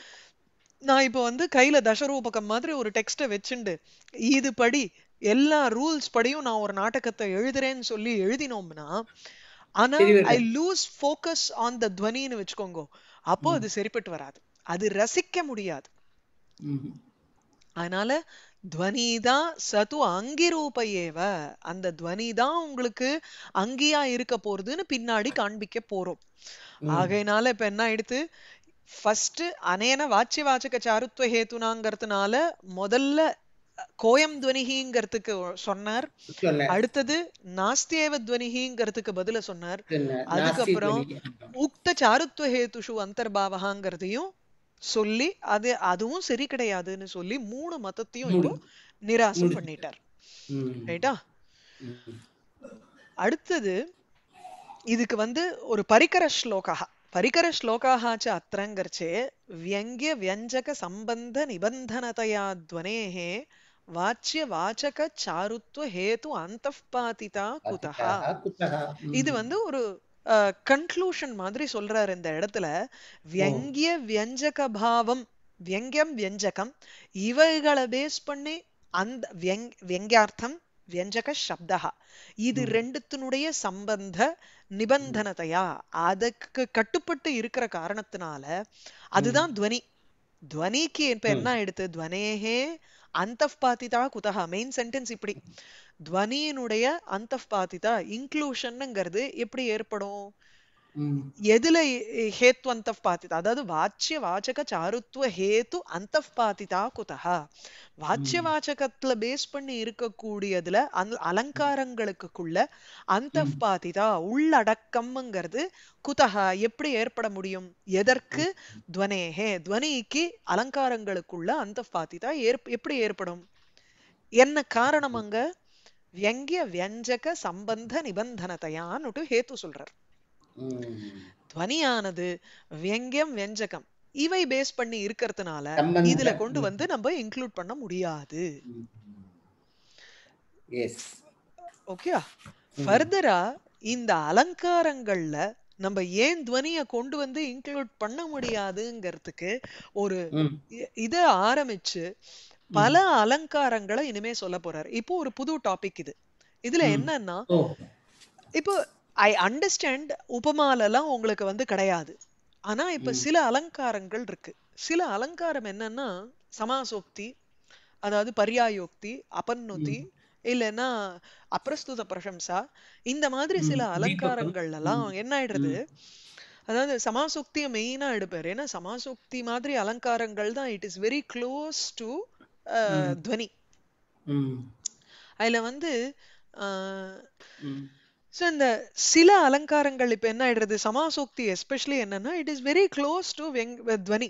Speaker 1: நான் இப்போ வந்து கையில தசரூபகம் மாதிரி ஒரு டெக்ஸ்ட வச்சுண்டு இது படி எல்லா ரூல்ஸ் படியும் நான் ஒரு நாடகத்தை எழுதுறேன்னு சொல்லி எழுதினோம்னா ஆனா I lose focus on the துவனின்னு வச்சுக்கோங்க அப்போ அது சரிப்பட்டு வராது அது ரசிக்க முடியாது அதனால துவனிதான் சது அங்கிரூப ஏவ அந்த துவனிதான் உங்களுக்கு அங்கியா இருக்க போறதுன்னு பின்னாடி காண்பிக்க போறோம் ஆகையினால இப்ப என்ன எடுத்து ஃபர்ஸ்ட் அனேன வாட்சி வாச்சக சாருத்வ ஹேத்துனாங்கிறதுனால முதல்ல கோயம் துவனிகிங்கிறதுக்கு சொன்னார் அடுத்தது நாஸ்தேவ துவனிகிங்கிறதுக்கு பதில சொன்னார் அதுக்கப்புறம் உக்த சாருத்வ ஹேத்துஷு அந்தர்பாவகாங்கிறதையும் சொல்லி அது அதுவும் சரி கிடையாதுன்னு சொல்லி மூணு மதத்தையும் இப்போ நிராசம் பண்ணிட்டார் ரைட்டா அடுத்தது இதுக்கு வந்து ஒரு பரிக்கர ஸ்லோகா பரிக்கர ஸ்லோகாச்ச அத்திரங்கர்ச்சே வியங்கிய வியஞ்சக சம்பந்த நிபந்தனதையா துவனேஹே வாச்சிய வாச்சக சாருத்வ ஹேத்து அந்த பாதிதா குதா இது வந்து ஒரு கன்க்ளூஷன் மாதிரி சொல்றாரு இந்த இடத்துல வியங்கிய வியஞ்சக பாவம் வியங்கியம் வியஞ்சகம் இவைகளை பேஸ் பண்ணி அந்த வியங்கியார்த்தம் வியஞ்சக சப்தா இது ரெண்டுத்தினுடைய சம்பந்த நிபந்தனதையா அதுக்கு கட்டுப்பட்டு இருக்கிற காரணத்தினால அதுதான் துவனி துவனிக்கு இப்ப என்ன ஆயிடுத்து துவனேகே பாத்திதா குதஹா மெயின் சென்டென்ஸ் இப்படி துவனியினுடைய அந்த பாத்திதா இன்க்ளூஷன்ங்கிறது எப்படி ஏற்படும் எதுல ஹேத்து அந்த பாத்திதா அதாவது ಅದಾದ வாச்சக சாருத்துவ ஹேத்து அந்த பாத்திதா குதா வாச்சிய வாச்சகத்துல பேஸ் பண்ணி இருக்கக்கூடியதுல அந்த அலங்காரங்களுக்குள்ள அந்தபாதிதா உள்ளடக்கம்ங்கிறது குதஹா எப்படி ஏற்பட முடியும் எதற்கு துவனேஹே துவனிக்கு அலங்காரங்களுக்குள்ள அந்த பாத்திதா எப்படி ஏற்படும் என்ன காரணம் அங்க வியங்கிய வியஞ்சக சம்பந்த நிபந்தனத்தையான்னுட்டு ஹேத்து சொல்றார் துவனியானது வியங்கியம் வெஞ்சகம் இவை பேஸ் பண்ணி இருக்கிறதுனால இதுல கொண்டு வந்து நம்ம இன்க்ளூட் பண்ண முடியாது ஓகேயா ஃபர்தரா இந்த அலங்காரங்கள்ல நம்ம ஏன் துவனிய கொண்டு வந்து இன்க்ளூட் பண்ண முடியாதுங்கிறதுக்கு ஒரு இத ஆரம்பிச்சு பல அலங்காரங்களை இனிமே சொல்ல போறாரு இப்போ ஒரு புது டாபிக் இது இதுல என்னன்னா இப்போ ஐ அண்டர்ஸ்டாண்ட் உபமாலெல்லாம் உங்களுக்கு வந்து கிடையாது ஆனா இப்ப சில அலங்காரங்கள் இருக்கு சில அலங்காரம் என்னன்னா சமாசோக்தி அதாவது பரியாயோக்தி அபன்னொத்தி இல்லைன்னா அப்ரஸ்துத பிரசம்சா இந்த மாதிரி சில அலங்காரங்கள் எல்லாம் என்ன ஆயிடுறது அதாவது சமாசோக்தியை மெயினா எடுப்பாரு ஏன்னா சமாசோக்தி மாதிரி அலங்காரங்கள் தான் it is very close to துவனி அதுல வந்து ஸோ இந்த சில அலங்காரங்கள் இப்போ என்ன ஆயிடுறது சமாசோக்தி எஸ்பெஷலி என்னன்னா it is very close to வெங் துவனி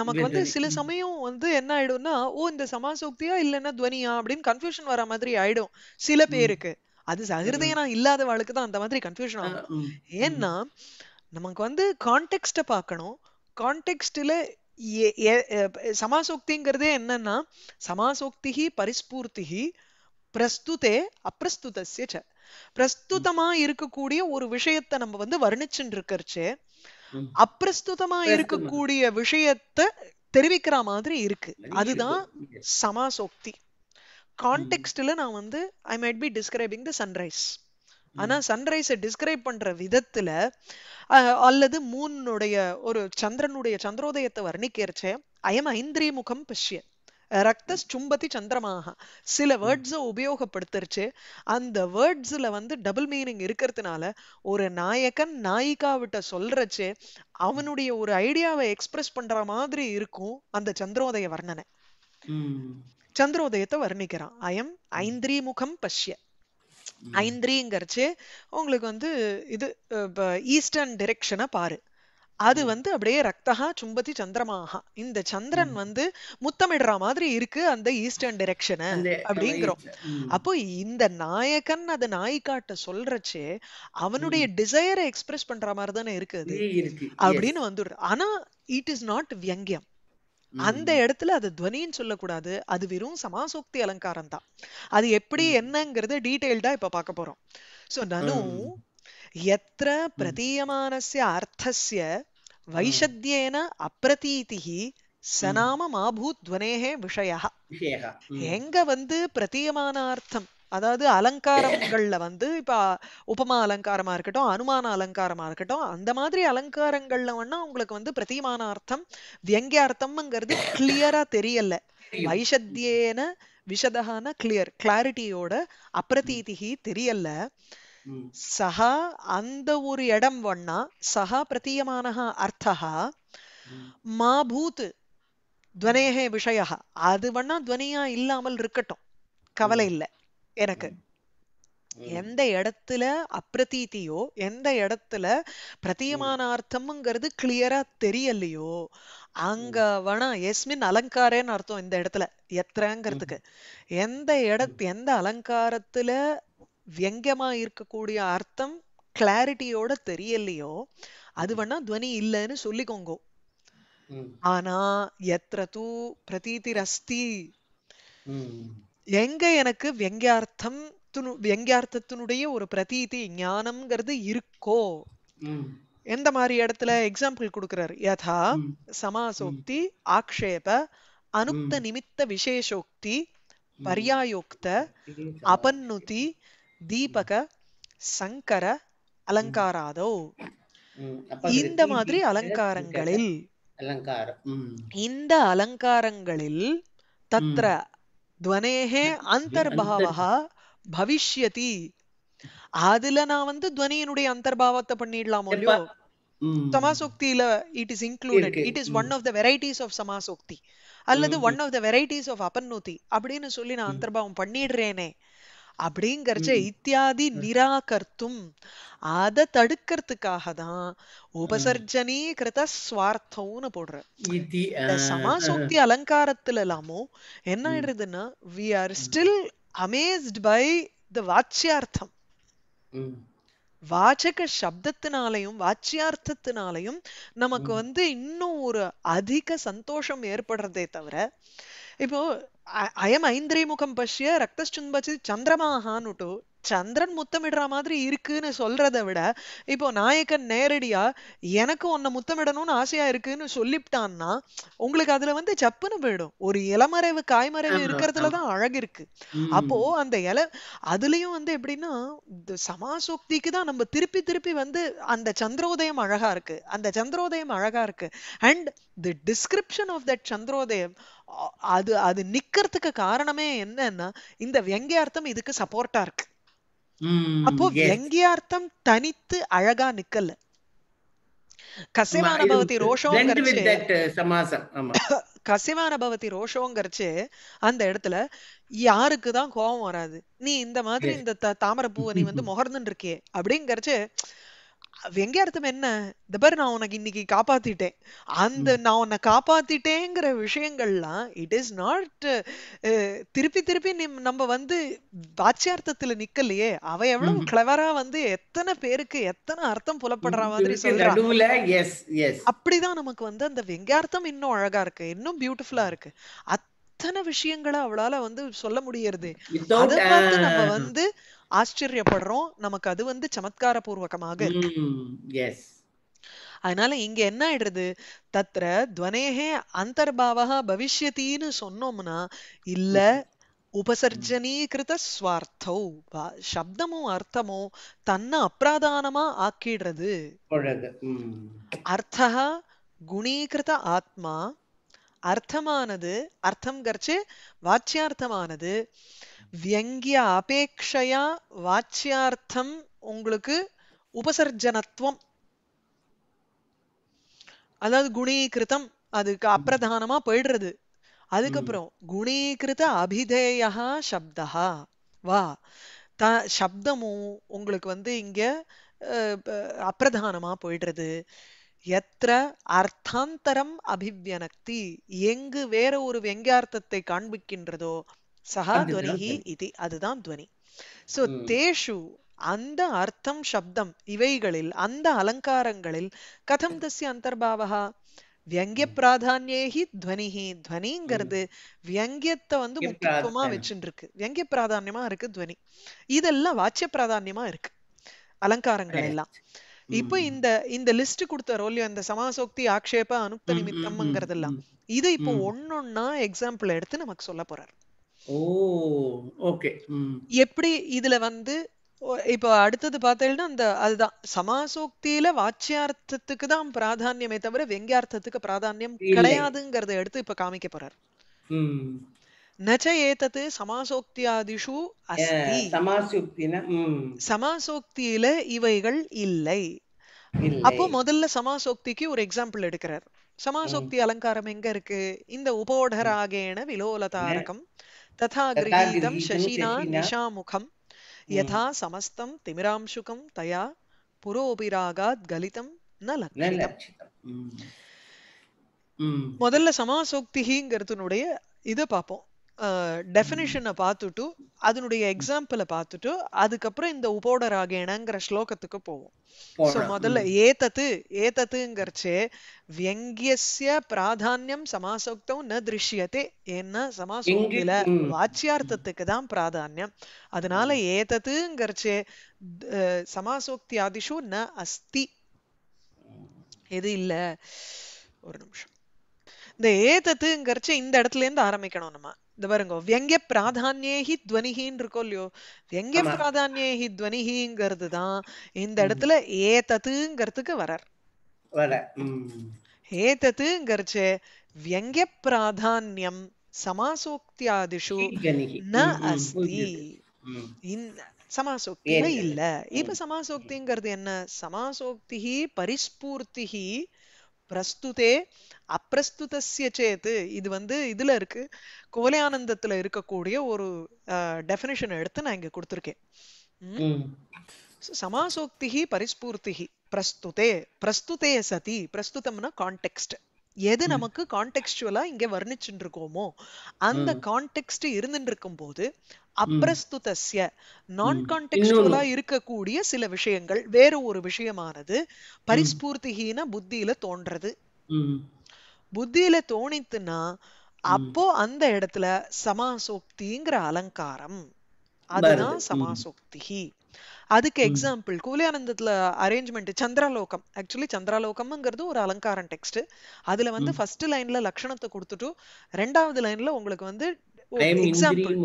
Speaker 1: நமக்கு வந்து சில சமயம் வந்து என்ன ஆயிடும்னா ஓ இந்த சமாசோக்தியா இல்லைன்னா துவனியா அப்படின்னு கன்ஃபியூஷன் வர மாதிரி ஆயிடும் சில பேருக்கு அது சகிருதயனா வாழ்க்கை தான் அந்த மாதிரி கன்ஃபியூஷன் ஆகும் ஏன்னா நமக்கு வந்து கான்டெக்ஸ்ட பார்க்கணும் கான்டெக்ஸ்டில் சமாசோக்திங்கிறதே என்னன்னா சமாசோக்தி பரிஸ்பூர்த்தி பிரஸ்துதே அப்பிரஸ்துதே பிரஸ்துதமா இருக்கக்கூடிய ஒரு விஷயத்த நம்ம வந்து வர்ணிச்சுட்டு இருக்கிறச்சு அப்பிரஸ்துதமா இருக்கக்கூடிய விஷயத்த தெரிவிக்கிற மாதிரி இருக்கு அதுதான் சமாசோக்தி கான்டெக்ட்ல நான் வந்து I might be describing the sunrise ஆனா சன்ரைஸ டிஸ்கிரைப் பண்ற விதத்துல அல்லது மூனுடைய ஒரு சந்திரனுடைய சந்திரோதயத்தை வர்ணிக்கிறச்சே எம் ஐந்திரி முகம் பஷ்ய ரக்த சும்பதி சந்திரமாக சில வேர்ட்ஸை உபயோகப்படுத்துருச்சு அந்த வேர்ட்ஸில் வந்து டபுள் மீனிங் இருக்கிறதுனால ஒரு நாயகன் நாயிகாவிட்ட சொல்றச்சு அவனுடைய ஒரு ஐடியாவை எக்ஸ்பிரஸ் பண்ற மாதிரி இருக்கும் அந்த சந்திரோதய வர்ணனை சந்திரோதயத்தை வர்ணிக்கிறான் அயம் ஐந்திரிமுகம் முகம் பஷ்ய ஐந்திரிங்கிறச்சு உங்களுக்கு வந்து இது ஈஸ்டர்ன் டிரெக்ஷனை பாரு அது வந்து அப்படியே ரக்தகா சும்பதி சந்திரமாகா இந்த சந்திரன் வந்து முத்தமிடுற மாதிரி இருக்கு அந்த ஈஸ்டர்ன் டிரெக்ஷனை அப்படிங்கிறோம் அப்போ இந்த நாயகன் அது நாய்க்காட்ட சொல்றச்சே அவனுடைய டிசையரை எக்ஸ்பிரஸ் பண்ற மாதிரி தானே அது அப்படின்னு வந்துடுற ஆனா இட் இஸ் நாட் வியங்கியம் அந்த இடத்துல அது துவனின்னு சொல்லக்கூடாது அது வெறும் சமாசோக்தி அலங்காரம் தான் அது எப்படி என்னங்கிறது டீடைல்டா இப்ப பார்க்க போறோம் சோ நனு எத்திர பிரதீயமானஸ்ய அர்த்தசிய வைஷத்தியேன அப்பிரதீதிகி சநாம மாபூத்வனேஹ விஷயா எங்க வந்து பிரதியமானார்த்தம் அதாவது அலங்காரங்கள்ல வந்து இப்ப உபமா அலங்காரமா இருக்கட்டும் அனுமான அலங்காரமா இருக்கட்டும் அந்த மாதிரி அலங்காரங்கள்ல வேணா உங்களுக்கு வந்து பிரதீமான அர்த்தம் வியங்கியார்த்தம்ங்கிறது கிளியரா தெரியல வைஷத்தியேன விஷதகான கிளியர் கிளாரிட்டியோட அப்பிரதீதிகி தெரியல சஹா அந்த ஒரு இடம் வண்ணா சகா பிரதீயமான அர்த்தா மா பூத் துவனேகே விஷய அது வண்ணா துவனியா இல்லாமல் இருக்கட்டும் கவலை இல்லை எனக்கு எந்த இடத்துல அப்பிரதீத்தியோ எந்த இடத்துல பிரதியமான அர்த்தம்ங்கிறது கிளியரா தெரியலையோ அங்க வேணா எஸ்மின் அலங்காரேன்னு அர்த்தம் இந்த இடத்துல எத்திரங்கிறதுக்கு எந்த இட எந்த அலங்காரத்துல வியங்கமாக இருக்கக்கூடிய அர்த்தம் கிளாரிட்டியோட தெரியலையோ அது வேணா துவனி இல்லைன்னு சொல்லிக்கோங்கோ ஆனா எத்திர தூ ரஸ்தி எங்க எனக்கு வியங்கியார்த்தம் வியங்கியார்த்தத்தினுடைய ஒரு பிரதீதி ஞானம்ங்கிறது இருக்கோ எந்த மாதிரி இடத்துல எக்ஸாம்பிள் கொடுக்கிறார் யதா சமாசோக்தி ஆக்ஷேப அனுக்த நிமித்த விசேஷோக்தி பரியாயோக்த அபன்னுதி தீபக சங்கர அலங்காராதோ இந்த மாதிரி அலங்காரங்களில் இந்த அலங்காரங்களில் தத்ர துவனேகே அந்தர்பாவகா பவிஷ்யதி அதுல நான் வந்து துவனியினுடைய அந்தர்பாவத்தை பண்ணிடலாமோ இல்லையோ சமாசோக்தியில it is included it is one of the varieties of சமாசோக்தி அல்லது one of the varieties of அப்பன்னூத்தி அப்படின்னு சொல்லி நான் அந்தர்பாவம் பண்ணிடுறேனே அப்படிங்கிறச்ச இத்தியாதி நிராகர்த்தும் அத தடுக்கிறதுக்காக தான் உபசர்ஜனே கிருத சுவார்த்தம்னு போடுற இந்த சமாசோக்தி அலங்காரத்துல எல்லாமோ என்ன ஆயிடுறதுன்னா we are still amazed by the வாச்சியார்த்தம் வாச்சக சப்தத்தினாலையும் வாச்சியார்த்தத்தினாலையும் நமக்கு வந்து இன்னும் ஒரு அதிக சந்தோஷம் ஏற்படுறதே தவிர இப்போ అయం ఐంద్రీముఖం పశ్య రక్తశ్చుంబచి చంద్రమాహానుటో சந்திரன் முத்தமிடுற மாதிரி இருக்குன்னு சொல்றதை விட இப்போ நாயக்கன் நேரடியா எனக்கு உன்னை முத்தமிடணும்னு ஆசையா இருக்குன்னு சொல்லிவிட்டான்னா உங்களுக்கு அதுல வந்து சப்புன்னு போயிடும் ஒரு இளமறைவு காய்மறைவு இருக்கிறதுலதான் அழகு இருக்கு அப்போ அந்த இல அதுலயும் வந்து எப்படின்னா சமாசோக்திக்கு தான் நம்ம திருப்பி திருப்பி வந்து அந்த சந்திரோதயம் அழகா இருக்கு அந்த சந்திரோதயம் அழகா இருக்கு and the description of that சந்திரோதயம் அது அது நிக்கிறதுக்கு காரணமே என்னன்னா இந்த வெங்கையார்த்தம் இதுக்கு சப்போர்ட்டா இருக்கு அப்போ எம்ஜிஆர் தம் தனித்து அழகா நிக்கல கசிவான பவதி ரோஷம் uh, கசிவான பவதி ரோஷங்கிறச்சு அந்த இடத்துல யாருக்குதான் கோபம் வராது நீ இந்த மாதிரி இந்த தாமரை பூவை நீ வந்து முகர்ந்துன்னு இருக்கே அப்படிங்கிறச்சு அர்த்தம் என்ன இந்த பாரு நான் உனக்கு இன்னைக்கு காப்பாத்திட்டேன் அந்த நான் உன்னை காப்பாத்திட்டேங்கிற விஷயங்கள்லாம் இட் இஸ் நாட் திருப்பி திருப்பி நம்ம வந்து வாட்சியார்த்தத்துல நிக்கலையே அவ எவ்வளவு கிளவரா வந்து எத்தனை பேருக்கு எத்தனை அர்த்தம் புலப்படுற மாதிரி சொல்றான் அப்படிதான் நமக்கு வந்து அந்த வெங்கார்த்தம் இன்னும் அழகா இருக்கு இன்னும் பியூட்டிஃபுல்லா இருக்கு அத்தனை விஷயங்களை அவளால வந்து சொல்ல முடியறது அதை பார்த்து நம்ம வந்து ஆச்சரியப்படுறோம் நமக்கு அது வந்து சமத்காரபூர்வகமாக இருக்கு அதனால இங்க என்ன ஆயிடுறது தத்ர துவனேகே அந்தர்பாவா பவிஷ்யத்தின்னு சொன்னோம்னா இல்ல உபசர்ஜனீகிருத ஸ்வார்த்தோ சப்தமும் அர்த்தமும் தன்னை அப்ராதானமா ஆக்கிடுறது அர்த்தா குணீகிருத ஆத்மா அர்த்தமானது அர்த்தம் கரிச்சு வாச்சியார்த்தமானது வியங்கிய அபேட்சையா வாச்சியார்த்தம் உங்களுக்கு உபசர்ஜனத்துவம் அதாவது குணீகிருத்தம் அதுக்கு அப்பிரதானமா போயிடுறது அதுக்கப்புறம் குணீகிருத அபிதேயா சப்தா வா த சப்தமும் உங்களுக்கு வந்து இங்க அப்பிரதானமா போயிடுறது எத்த அர்த்தாந்தரம் அபிவியனக்தி எங்கு வேற ஒரு வெங்கார்த்தத்தை காண்பிக்கின்றதோ சஹா துவனிகி இது அதுதான் துவனி சோ தேஷு அந்த அர்த்தம் சப்தம் இவைகளில் அந்த அலங்காரங்களில் கதம் தஸ்ய அந்தர்பாவா வியங்கிய பிராதானியேகி துவனிஹி துவனிங்கிறது வியங்கியத்தை வந்து முக்கியத்துவமா வச்சுட்டு இருக்கு வியங்கிய பிராதானியமா இருக்கு துவனி இதெல்லாம் வாச்சிய பிராதானியமா இருக்கு அலங்காரங்கள் எல்லாம் இப்ப இந்த இந்த லிஸ்ட் கொடுத்தாரோ இல்லையோ இந்த சமாசோக்தி ஆக்ஷேப அனுக்த எல்லாம் இதை இப்போ ஒன்னொன்னா எக்ஸாம்பிள் எடுத்து நமக்கு சொல்ல போறாரு எப்படி இதுல வந்து இப்போ அடுத்தது பார்த்தீங்கன்னா அந்த அதுதான் சமாசோக்தியில வாச்சியார்த்தத்துக்கு தான் பிராதானியமே தவிர வெங்கியார்த்தத்துக்கு பிராதானியம் கிடையாதுங்கிறத எடுத்து இப்ப காமிக்க போறார் நச்ச ஏத்தது சமாசோக்தியாதிஷு அஸ்தி சமாசோக்தியில இவைகள் இல்லை அப்போ முதல்ல சமாசோக்திக்கு ஒரு எக்ஸாம்பிள் எடுக்கிறார் சமாசோக்தி அலங்காரம் எங்க இருக்கு இந்த உபோடராகேன விலோலதாரகம் तथा गृहीतं शशिना निशामुखं यथा समस्तं तिमिरांशुकं तया புரோபிராகாத் கலிதம் ந லக்ஷிதம் முதல்ல சமாசோக்திங்கிறது இதை பார்ப்போம் டெஃபினிஷனை பார்த்துட்டு அதனுடைய எக்ஸாம்பிளை பார்த்துட்டு அதுக்கப்புறம் இந்த உபோட ராகேணங்கிற ஸ்லோகத்துக்கு போவோம் ஸோ முதல்ல ஏதத்து ஏதத்துங்கிறச்சே வியங்கியசிய பிராதானியம் சமாசோக்தம் ந திருஷ்யத்தை ஏன்னா சமாசோகில வாச்சியார்த்தத்துக்கு தான் பிராதானியம் அதனால ஏதத்துங்கிறச்சே சமாசோக்தி ஆதிஷு ந அஸ்தி எது இல்ல ஒரு நிமிஷம் இந்த ஏதத்துங்கிறச்சு இந்த இடத்துல இருந்து ஆரம்பிக்கணும் நம்ம இந்த பாருங்க வியங்க பிராதானியேஹி துவனிகின்னு இருக்கோ இல்லையோ வியங்க பிராதானியேஹி துவனிகிங்கிறது தான் இந்த இடத்துல ஏதத்துங்கிறதுக்கு வரார் ஏதத்துங்கிறச்சு வியங்க பிராதான்யம் சமாசோக்தியாதிஷு ந அஸ்தி சமாசோக்தியில இல்ல இப்ப சமாசோக்திங்கிறது என்ன சமாசோக்தி பரிஸ்பூர்த்திஹி பிரஸ்துதே அப்பிரஸ்துதஸ்ய சேத்து இது வந்து இதில் இருக்கு கோலையானந்தத்தில் இருக்கக்கூடிய ஒரு டெஃபினேஷன் எடுத்து நான் இங்கே கொடுத்துருக்கேன் சமாசோக்திகி பரிஸ்பூர்த்திகி பிரஸ்துதே பிரஸ்துதே சதி பிரஸ்துதம்னா கான்டெக்ஸ்ட் எது நமக்கு கான்டெக்ஸ்டுவலா இங்க வர்ணிச்சுட்டு இருக்கோமோ அந்த கான்டெக்ஸ்ட் இருந்துட்டு இருக்கும் போது அப்ரஸ்துதஸ்ய நான் கான்டெக்சுவலா இருக்கக்கூடிய சில விஷயங்கள் வேற ஒரு விஷயமானது பரிஸ்பூர்த்திஹீன புத்தியில தோன்றது புத்தியில தோணித்துனா அப்போ அந்த இடத்துல சமாசோக்திங்கிற அலங்காரம் அதுதான் சமாசோக்திஹி அதுக்கு எக்ஸாம்பிள் கூலியானந்தத்துல அரேஞ்ச்மெண்ட் சந்திராலோகம் ஆக்சுவலி சந்திராலோகம்ங்கிறது ஒரு அலங்காரம் டெக்ஸ்ட் அதுல வந்து ஃபர்ஸ்ட் லைன்ல லட்சணத்தை கொடுத்துட்டு ரெண்டாவது லைன்ல உங்களுக்கு வந்து எக்ஸாம்பிள்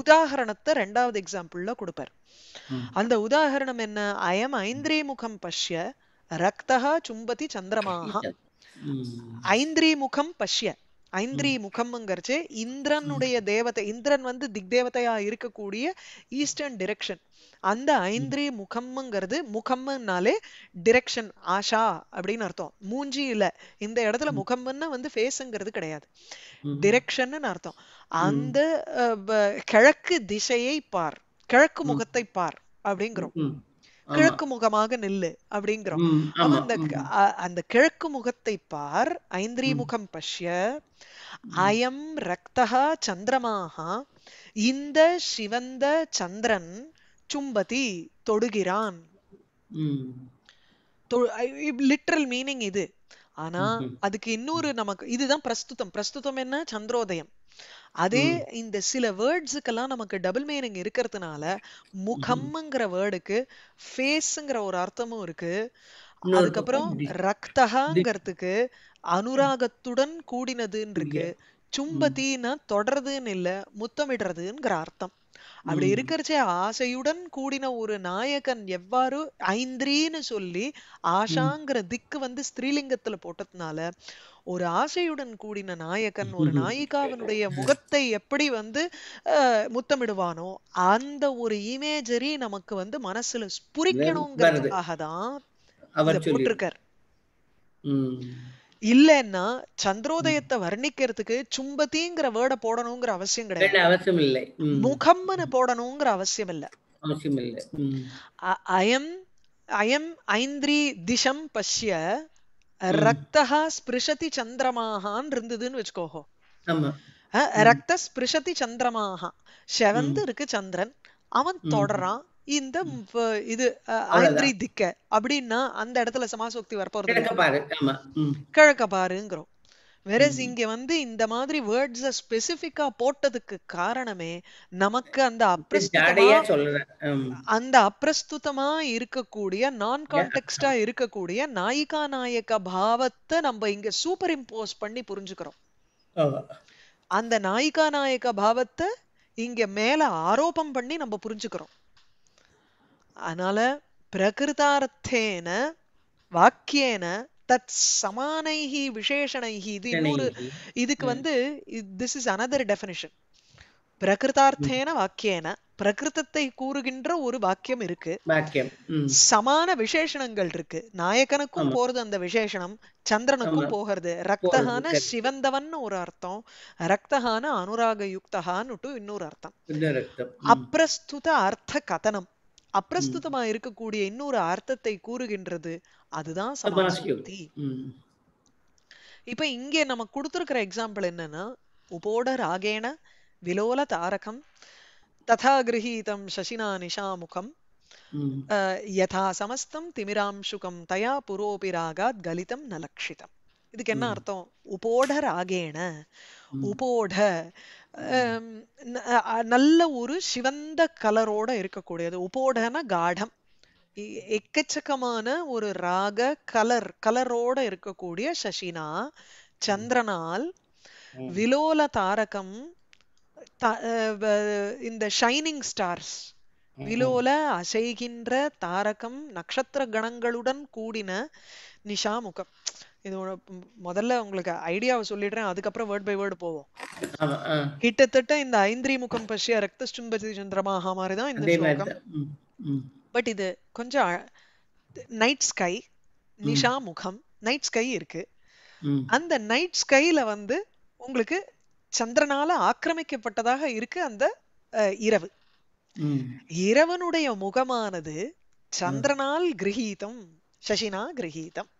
Speaker 1: உதாகரணத்தை ரெண்டாவது எக்ஸாம்பிள்ல கொடுப்பார் அந்த உதாகரணம் என்ன அயம் ஐந்திரிமுகம் பஷ்ய ரக்தா சும்பதி சந்திரமாக ஐந்திரிமுகம் பஷ்ய ஐந்திரி முகம்ங்கிறச்சு இந்திரனுடைய தேவதை இந்திரன் வந்து திக் தேவதையா இருக்கக்கூடிய ஈஸ்டர்ன் டிரெக்ஷன் அந்த ஐந்திரி முகம்ங்கிறது முகம்னாலே டிரெக்ஷன் ஆஷா அப்படின்னு அர்த்தம் மூஞ்சி இல்ல இந்த இடத்துல முகம்னா வந்து பேசுங்கிறது கிடையாது டிரெக்ஷன் அர்த்தம் அந்த கிழக்கு திசையை பார் கிழக்கு முகத்தை பார் அப்படிங்கிறோம் கிழக்கு முகமாக நில்லு அப்படிங்கிறோம் அந்த அந்த கிழக்கு முகத்தை பார் ஐந்திரி முகம் பஷ்ய அயம் ரக்தா சந்திரமாக இந்த சிவந்த சந்திரன் சும்பதி தொடுகிறான் லிட்ரல் மீனிங் இது ஆனா அதுக்கு இன்னொரு நமக்கு இதுதான் பிரஸ்துதம் பிரஸ்துதம் என்ன சந்திரோதயம் அதே இந்த சில வேர்ட்ஸுக்கெல்லாம் நமக்கு டபுள் மீனிங் இருக்கிறதுனால முகம்ங்கிற வேர்டுக்கு ஃபேஸுங்கிற ஒரு அர்த்தமும் இருக்கு அதுக்கப்புறம் ரக்தகாங்கிறதுக்கு அனுராகத்துடன் கூடினதுன்னு இருக்கு சும்பத்தின்னா தொடர்றதுன்னு இல்ல முத்தமிடுறதுங்கிற அர்த்தம் அப்படி இருக்கிறச்சே ஆசையுடன் கூடின ஒரு நாயகன் எவ்வாறு ஐந்திரின்னு சொல்லி ஆஷாங்கிற திக்கு வந்து ஸ்திரீலிங்கத்துல போட்டதுனால ஒரு ஆசையுடன் கூடின நாயகன் ஒரு நாயிகா முகத்தை எப்படி வந்து முத்தமிடுவானோ அந்த ஒரு இமேஜரி நமக்கு வந்து மனசுல புரிக்கணுங்கிறதுக்காக தான் போட்டிருக்கார் இல்லைன்னா சந்திரோதயத்தை வர்ணிக்கிறதுக்கு சும்பத்திங்கிற வேர்ட போடணுங்கிற அவசியம் கிடையாது அவசியம் இல்லை முகம்னு போடணுங்கிற அவசியம் இல்ல அவசியம் இல்லை அயம் அயம் ஐந்திரி திசம் பஷ்ய ரக்தஹா ஸ்பிருஷதி சந்திரமாகான் இருந்ததுன்னு வச்சுக்கோஹோ ரக்த ஸ்பிருஷதி சந்திரமாகா செவந்து இருக்கு சந்திரன் அவன் தொடறான் இந்த இது ஐந்திரி திக்க அப்படின்னா அந்த இடத்துல சமாசோக்தி வரப்போ கிழக்க பாருங்கிறோம் வெரஸ் இங்க வந்து இந்த மாதிரி வேர்ட்ஸ ஸ்பெசிபிக்கா போட்டதுக்கு காரணமே நமக்கு அந்த அப்ரஸ்துதமா அந்த அப்ரஸ்துதமா இருக்கக்கூடிய நான் கான்டெக்ஸ்டா இருக்கக்கூடிய நாயிகா நாயக பாவத்தை நம்ம இங்க சூப்பர் இம்போஸ் பண்ணி புரிஞ்சுக்கிறோம் அந்த நாயிகா நாயக பாவத்தை இங்க மேல ஆரோபம் பண்ணி நம்ம புரிஞ்சுக்கிறோம் அதனால பிரகிருதார்த்தேன வாக்கியேன தத் சமானைஹி விசேஷணைஹி இது இன்னொரு இதுக்கு வந்து திஸ் இஸ் அனதர் டெஃபினிஷன் பிரகிருதார்த்தேன வாக்கியேன பிரகிருதத்தை கூறுகின்ற ஒரு வாக்கியம் இருக்கு சமான விசேஷணங்கள் இருக்கு நாயகனுக்கும் போறது அந்த விசேஷனம் சந்திரனுக்கும் போகிறது ரக்தகான சிவந்தவன் ஒரு அர்த்தம் ரக்தகான அனுராக யுக்தஹான்னுட்டு இன்னொரு அர்த்தம் அப்பிரஸ்துத அர்த்த கதனம் அப்பிரஸ்துதமா இருக்கக்கூடிய இன்னொரு அர்த்தத்தை கூறுகின்றது அதுதான் சமாசக்தி இப்ப இங்கே நம்ம கொடுத்திருக்கிற எக்ஸாம்பிள் என்னன்னா உபோட ராகேண விலோல தாரகம் ததா கிரகீதம் சசினா நிஷாமுகம் யதா சமஸ்தம் திமிராம்சுகம் தயா புரோபி ராகாத் கலிதம் ந லக்ஷிதம் இதுக்கு என்ன அர்த்தம் உபோட ராகேண உபோட நல்ல ஒரு சிவந்த கலரோட இருக்கக்கூடியது உபோடன காடம் எக்கச்சக்கமான ஒரு ராக கலர் கலரோட இருக்கக்கூடிய சசினா சந்திரனால் விலோல தாரகம் இந்த ஷைனிங் ஸ்டார்ஸ் விலோல அசைகின்ற தாரகம் நட்சத்திர கணங்களுடன் கூடின நிஷாமுகம் இது முதல்ல உங்களுக்கு ஐடியாவை சொல்லிடுறேன் அதுக்கப்புறம் வேர்ட் பை வேர்டு போவோம் கிட்டத்தட்ட இந்த ஐந்திரி முகம் பசிய ரத்த ஸ்டும்பதி சந்திரமாகா மாதிரிதான் இந்த ஸ்லோகம் பட் இது கொஞ்சம் நைட் ஸ்கை நிஷா முகம் நைட் ஸ்கை இருக்கு அந்த நைட் ஸ்கைல வந்து உங்களுக்கு சந்திரனால ஆக்கிரமிக்கப்பட்டதாக இருக்கு அந்த இரவு இரவனுடைய முகமானது சந்திரனால் கிரகீதம் சசினா கிரகீதம்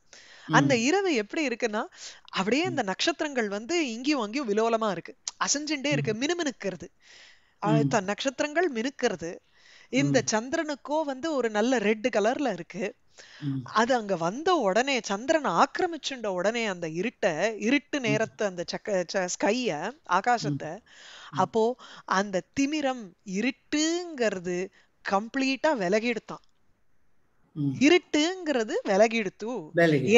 Speaker 1: அந்த இரவு எப்படி இருக்குன்னா அப்படியே அந்த நட்சத்திரங்கள் வந்து இங்கேயும் அங்கேயும் விலோலமா இருக்கு அசைஞ்சுட்டே இருக்கு மினுமினுக்கிறது நட்சத்திரங்கள் மினுக்கிறது இந்த சந்திரனுக்கோ வந்து ஒரு நல்ல ரெட் கலர்ல இருக்கு அது அங்க வந்த உடனே சந்திரன் ஆக்கிரமிச்சுண்ட உடனே அந்த இருட்டை இருட்டு நேரத்து அந்த சக்க ஸ்கைய ஆகாசத்தை அப்போ அந்த திமிரம் இருட்டுங்கிறது கம்ப்ளீட்டா விலகிடுத்தான் இருட்டுங்கிறது விலகிடுத்து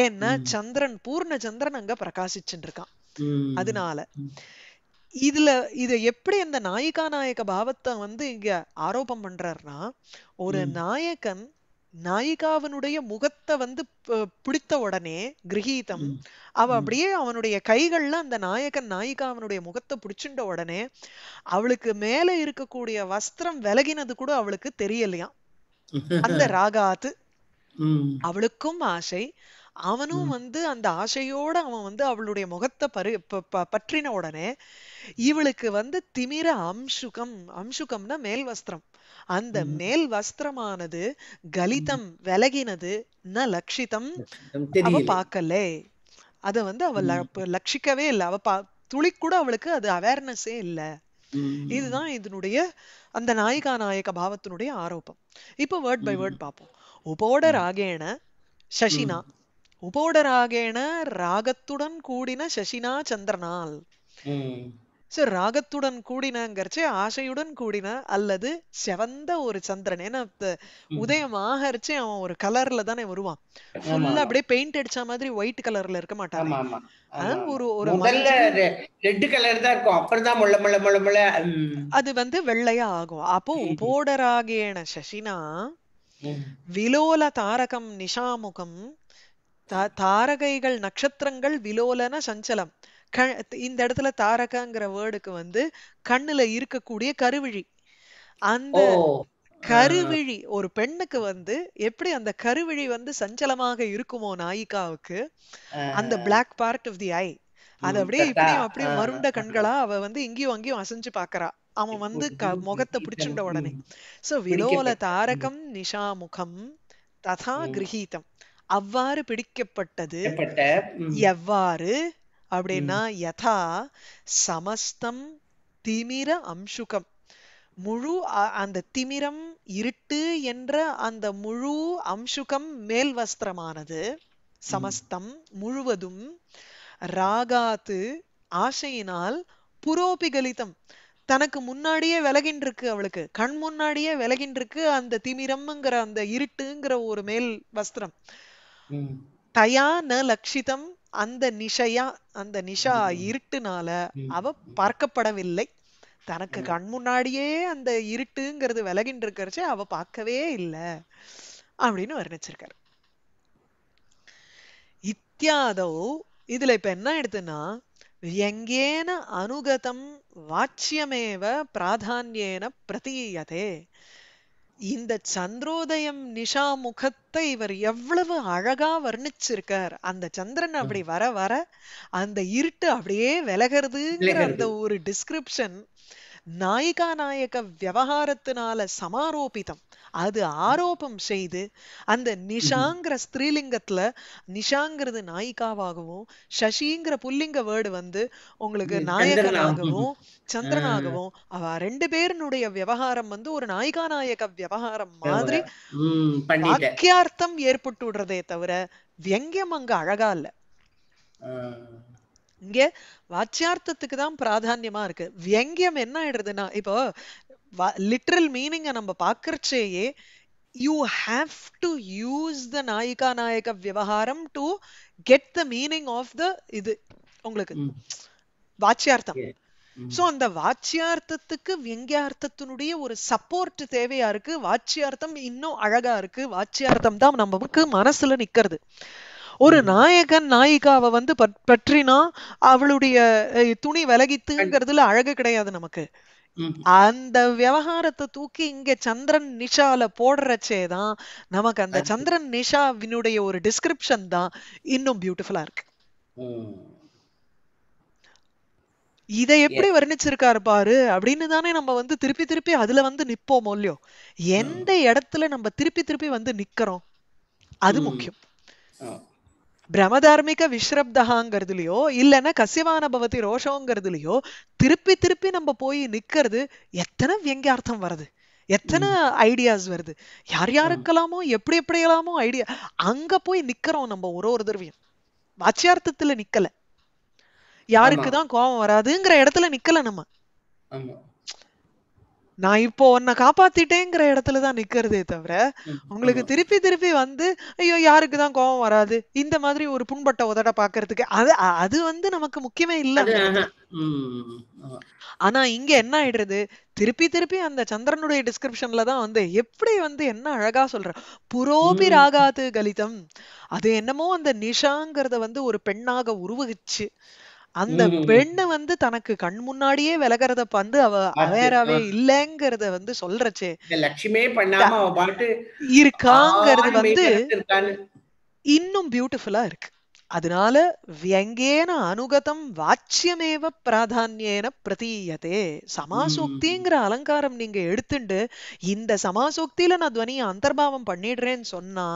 Speaker 1: ஏன்னா சந்திரன் பூர்ண சந்திரன் அங்க பிரகாசிச்சுட்டு இருக்கான் அதனால இதுல இத எப்படி அந்த நாயிகா நாயக பாவத்தை வந்து இங்க ஆரோபம் பண்றாருன்னா ஒரு நாயகன் நாயிகாவினுடைய முகத்தை வந்து பிடித்த உடனே கிரகீதம் அவ அப்படியே அவனுடைய கைகள்ல அந்த நாயகன் நாயிகாவனுடைய முகத்தை பிடிச்சுட்ட உடனே அவளுக்கு மேல இருக்கக்கூடிய வஸ்திரம் விலகினது கூட அவளுக்கு தெரியலையாம் அந்த ராகாத்து அவளுக்கும் ஆசை அவனும் வந்து அந்த ஆசையோட அவன் வந்து அவளுடைய முகத்தை பரு பற்றின உடனே இவளுக்கு வந்து திமிர அம்சுகம் அம்சுகம்னா மேல் வஸ்திரம் அந்த மேல் வஸ்திரமானது கலிதம் விலகினது ந லட்சிதம் அவ பார்க்கல அத வந்து அவ லட்சிக்கவே இல்லை அவ பா துளி கூட அவளுக்கு அது அவேர்னஸே இல்லை இதுதான் இதனுடைய அந்த நாயிகா நாயக பாவத்தினுடைய ஆரோப்பம் இப்போ வேர்ட் பை வேர்ட் பார்ப்போம் உபோட ராகேன சசினா உபோடராகேன ராகத்துடன் கூடின சசினா சந்திரனால் சோ ராகத்துடன் கூடினங்கிறச்சு ஆசையுடன் கூடின அல்லது செவந்த ஒரு சந்திரன் ஏன்னா உதயம் ஆகரிச்சு அவன் ஒரு கலர்ல தானே வருவான் ஃபுல்லா அப்படியே பெயிண்ட் அடிச்ச மாதிரி ஒயிட் கலர்ல இருக்க மாட்டான் ஒரு ஒரு ரெட் கலர் தான் இருக்கும் அப்புறம் முள்ள முள்ள முள்ள முள்ள அது வந்து வெள்ளையா ஆகும் அப்போ உபோடராகேன சசினா விலோல தாரகம் நிஷாமுகம் தாரகைகள் நட்சத்திரங்கள் விலோலன சஞ்சலம் க இந்த இடத்துல தாரகங்கிற வேர்டுக்கு வந்து கண்ணுல இருக்கக்கூடிய கருவிழி அந்த கருவிழி ஒரு பெண்ணுக்கு வந்து எப்படி அந்த கருவிழி வந்து சஞ்சலமாக இருக்குமோ நாயிகாவுக்கு அந்த black part of the eye அது அப்படியே இப்படியும் அப்படியே மருண்ட கண்களா அவ வந்து இங்கேயும் அங்கேயும் அசைஞ்சு பாக்குறா அவன் வந்து க முகத்தை பிடிச்சுட்ட உடனே சோ விலோல தாரகம் நிஷாமுகம் ததா கிரகீதம் அவ்வாறு பிடிக்கப்பட்டது எவ்வாறு அப்படின்னா யதா சமஸ்தம் திமிர அம்சுகம் முழு அந்த திமிரம் இருட்டு என்ற அந்த முழு அம்சுகம் மேல் வஸ்திரமானது சமஸ்தம் முழுவதும் ராகாத்து ஆசையினால் புரோபிகலிதம் தனக்கு முன்னாடியே இருக்கு அவளுக்கு கண் முன்னாடியே விலகின்றிருக்கு அந்த திமிரம்ங்கிற அந்த இருட்டுங்கிற ஒரு மேல் வஸ்திரம் தயா ந லட்சிதம் அந்த நிஷையா அந்த நிஷா இருட்டுனால அவ பார்க்கப்படவில்லை தனக்கு கண் முன்னாடியே அந்த இருட்டுங்கிறது விலகின் இருக்கிறச்சே அவ பார்க்கவே இல்லை அப்படின்னு வர்ணிச்சிருக்காரு இத்தியாதோ இதுல இப்ப என்ன எடுத்துன்னா எங்கேன அனுகதம் வாட்சியமேவ பிராதான்யேன பிரதீயதே இந்த சந்திரோதயம் நிஷா முகத்தை இவர் எவ்வளவு அழகா வர்ணிச்சிருக்கார் அந்த சந்திரன் அப்படி வர வர அந்த இருட்டு அப்படியே விலகிறதுங்கிற அந்த ஒரு டிஸ்கிரிப்ஷன் நாயிகா நாயக விவகாரத்தினால சமாரோபிதம் அது ஆரோபம் செய்து அந்த நிஷாங்கிற ஸ்திரீலிங்கத்துல நிஷாங்கிறது நாயிகாவாகவும் சசிங்கிற புல்லிங்க வேர்டு வந்து உங்களுக்கு நாயகனாகவும் சந்திரனாகவும் அவ ரெண்டு பேருனுடைய விவகாரம் வந்து ஒரு நாயிகா நாயக விவகாரம் மாதிரி வாக்கியார்த்தம் ஏற்பட்டு விடுறதே தவிர வியங்கியம் அங்க அழகா இல்ல இங்க வாச்சியார்த்தத்துக்கு தான் பிராதான்யமா இருக்கு வியங்கியம் என்ன ஆயிடுறதுன்னா இப்போ லிட்ரல் மீனிங்கை நம்ம பார்க்கறச்சேயே you have to use the நாயிகா நாயக விவகாரம் to get the meaning of the இது உங்களுக்கு வாச்சியார்த்தம் சோ அந்த வாச்சியார்த்தத்துக்கு வியங்கியார்த்தத்தினுடைய ஒரு சப்போர்ட் தேவையா இருக்கு வாச்சியார்த்தம் இன்னும் அழகா இருக்கு வாச்சியார்த்தம் தான் நமக்கு மனசுல நிக்கிறது ஒரு நாயகன் நாயிகாவை வந்து பற்றினா அவளுடைய துணி விலகித்துங்கிறதுல அழகு கிடையாது நமக்கு அந்த விவகாரத்தை தூக்கி இங்க சந்திரன் நிஷால போடுறச்சேதான் நமக்கு அந்த சந்திரன் நிஷாவினுடைய ஒரு டிஸ்கிரிப்ஷன் தான் இன்னும் பியூட்டிஃபுல்லா இருக்கு இதை எப்படி வர்ணிச்சிருக்காரு பாரு அப்படின்னு தானே நம்ம வந்து திருப்பி திருப்பி அதுல வந்து நிப்போமோ இல்லையோ எந்த இடத்துல நம்ம திருப்பி திருப்பி வந்து நிக்கிறோம் அது முக்கியம் பிரமதார்மிக விஸ்ரப்தகாங்கிறதுலையோ இல்லைன்னா கசிவான பவதி ரோஷங்கிறதுலையோ திருப்பி திருப்பி நம்ம போய் நிற்கிறது எத்தனை வியங்கியார்த்தம் வருது எத்தனை ஐடியாஸ் வருது யார் யாருக்கெல்லாமோ எப்படி எப்படியெல்லாமோ ஐடியா அங்க போய் நிக்கிறோம் நம்ம ஒரு ஒரு தடவையும் வாச்சியார்த்தத்துல நிக்கல யாருக்குதான் கோபம் வராதுங்கிற இடத்துல நிக்கல நம்ம நான் இப்போ உன்னை காப்பாத்திட்டேங்கிற இடத்துல தான் நிக்கிறதே தவிர உங்களுக்கு திருப்பி திருப்பி வந்து ஐயோ யாருக்கு தான் கோபம் வராது இந்த மாதிரி ஒரு புண்பட்ட உதட பாக்குறதுக்கு அது அது வந்து நமக்கு முக்கியமே இல்ல ஆனா இங்க என்ன ஆயிடுறது திருப்பி திருப்பி அந்த சந்திரனுடைய டிஸ்கிரிப்ஷன்ல தான் வந்து எப்படி வந்து என்ன அழகா சொல்ற புரோபி ராகாது கலிதம் அது என்னமோ அந்த நிஷாங்கிறத வந்து ஒரு பெண்ணாக உருவகிச்சு அந்த பெண்ணு வந்து தனக்கு கண் முன்னாடியே விலகிறத வந்து அவ அவேராவே இல்லங்கறத வந்து சொல்றச்சே லட்சுமே பண்ணாம இருக்காங்கிறது வந்து இன்னும் பியூட்டிஃபுல்லா இருக்கு அதனால வியங்கேன அனுகதம் வாச்சியமேவ பிராதான்யேன பிரதீயதே சமாசோக்திங்கிற அலங்காரம் நீங்க எடுத்துண்டு இந்த சமாசோக்தியில நான் துவனியை அந்தர்பாவம் பண்ணிடுறேன்னு சொன்னா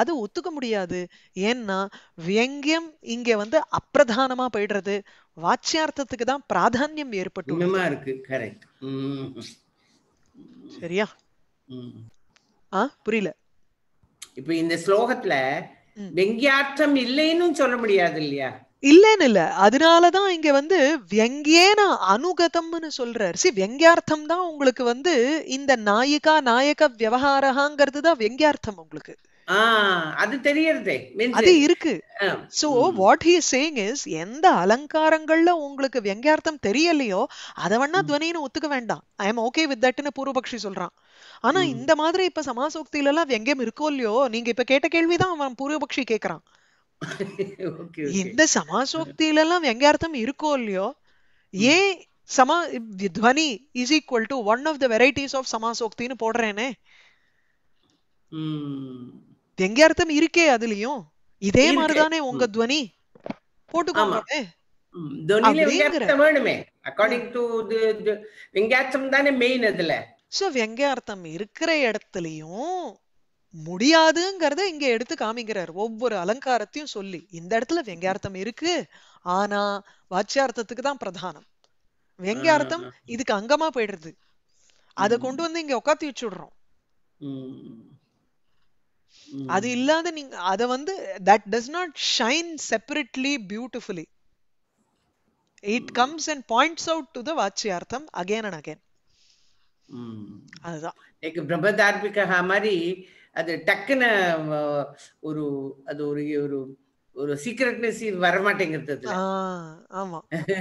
Speaker 1: அது ஒத்துக்க முடியாது ஏன்னா வியங்கியம் இங்க வந்து அப்பிரதானமா போயிடுறது வாச்சியார்த்தத்துக்கு தான் பிராதான்யம் ஏற்பட்டு சரியா ஆ புரியல இப்ப இந்த ஸ்லோகத்துல வெங்கியார்த்தம் இல்லைன்னு சொல்ல முடியாது இல்லையா இல்லன்னு இல்ல அதனாலதான் இங்க வந்து வெங்கியேன அனுகதம்னு சொல்றார் சி வெங்கியார்த்தம் தான் உங்களுக்கு வந்து இந்த நாயிகா நாயக விவகாரகாங்கிறது தான் வெங்கியார்த்தம் உங்களுக்கு அது தெரியறது அது இருக்கு so what he saying is எந்த அலங்காரங்கள்ல உங்களுக்கு வெங்கார்த்தம் தெரியலையோ அத வேணா துவனின்னு ஒத்துக்க வேண்டாம் ஐ எம் ஓகே வித் தட்னு பூர்வபக்ஷி சொல்றான் ஆனா இந்த மாதிரி இப்ப சமாசோக்தியில எல்லாம் வெங்கம் இருக்கோ இல்லையோ நீங்க இப்ப கேட்ட கேள்விதான் அவன் பூர்வபக்ஷி கேக்குறான் இந்த சமாசோக்தியில எல்லாம் வெங்கார்த்தம் இருக்கோ இல்லையோ ஏன் சமா துவனி is equal to one of the varieties of சமாசோக்தின்னு போடுறேனே அர்த்தம் இருக்கே அதுலயும் இதே மாதிரிதானே உங்க துவனி போட்டுக்கோங்களே இருக்கிற இங்க எடுத்து ஒவ்வொரு அலங்காரத்தையும் சொல்லி இந்த இடத்துல வெங்கார்த்தம் இருக்கு ஆனா வாச்சியார்த்தத்துக்கு தான் பிரதானம் வெங்கார்த்தம் இதுக்கு அங்கமா போயிடுறது அதை கொண்டு வந்து இங்க உட்காந்து வச்சுடுறோம் அது இல்லாத நீங்க அத வந்து that does not shine separately beautifully it comes and points out to the வாட்சியார்த்தம் அகைன் அண்ட் அகைன் அதுதான் எனக்கு பிரம்மதார்பிகா மாதிரி அது டக்குன்னு ஒரு அது ஒரு ஒரு ஒரு சீக்கிரட்னஸ் வரமாட்டேங்கிறது ஆமா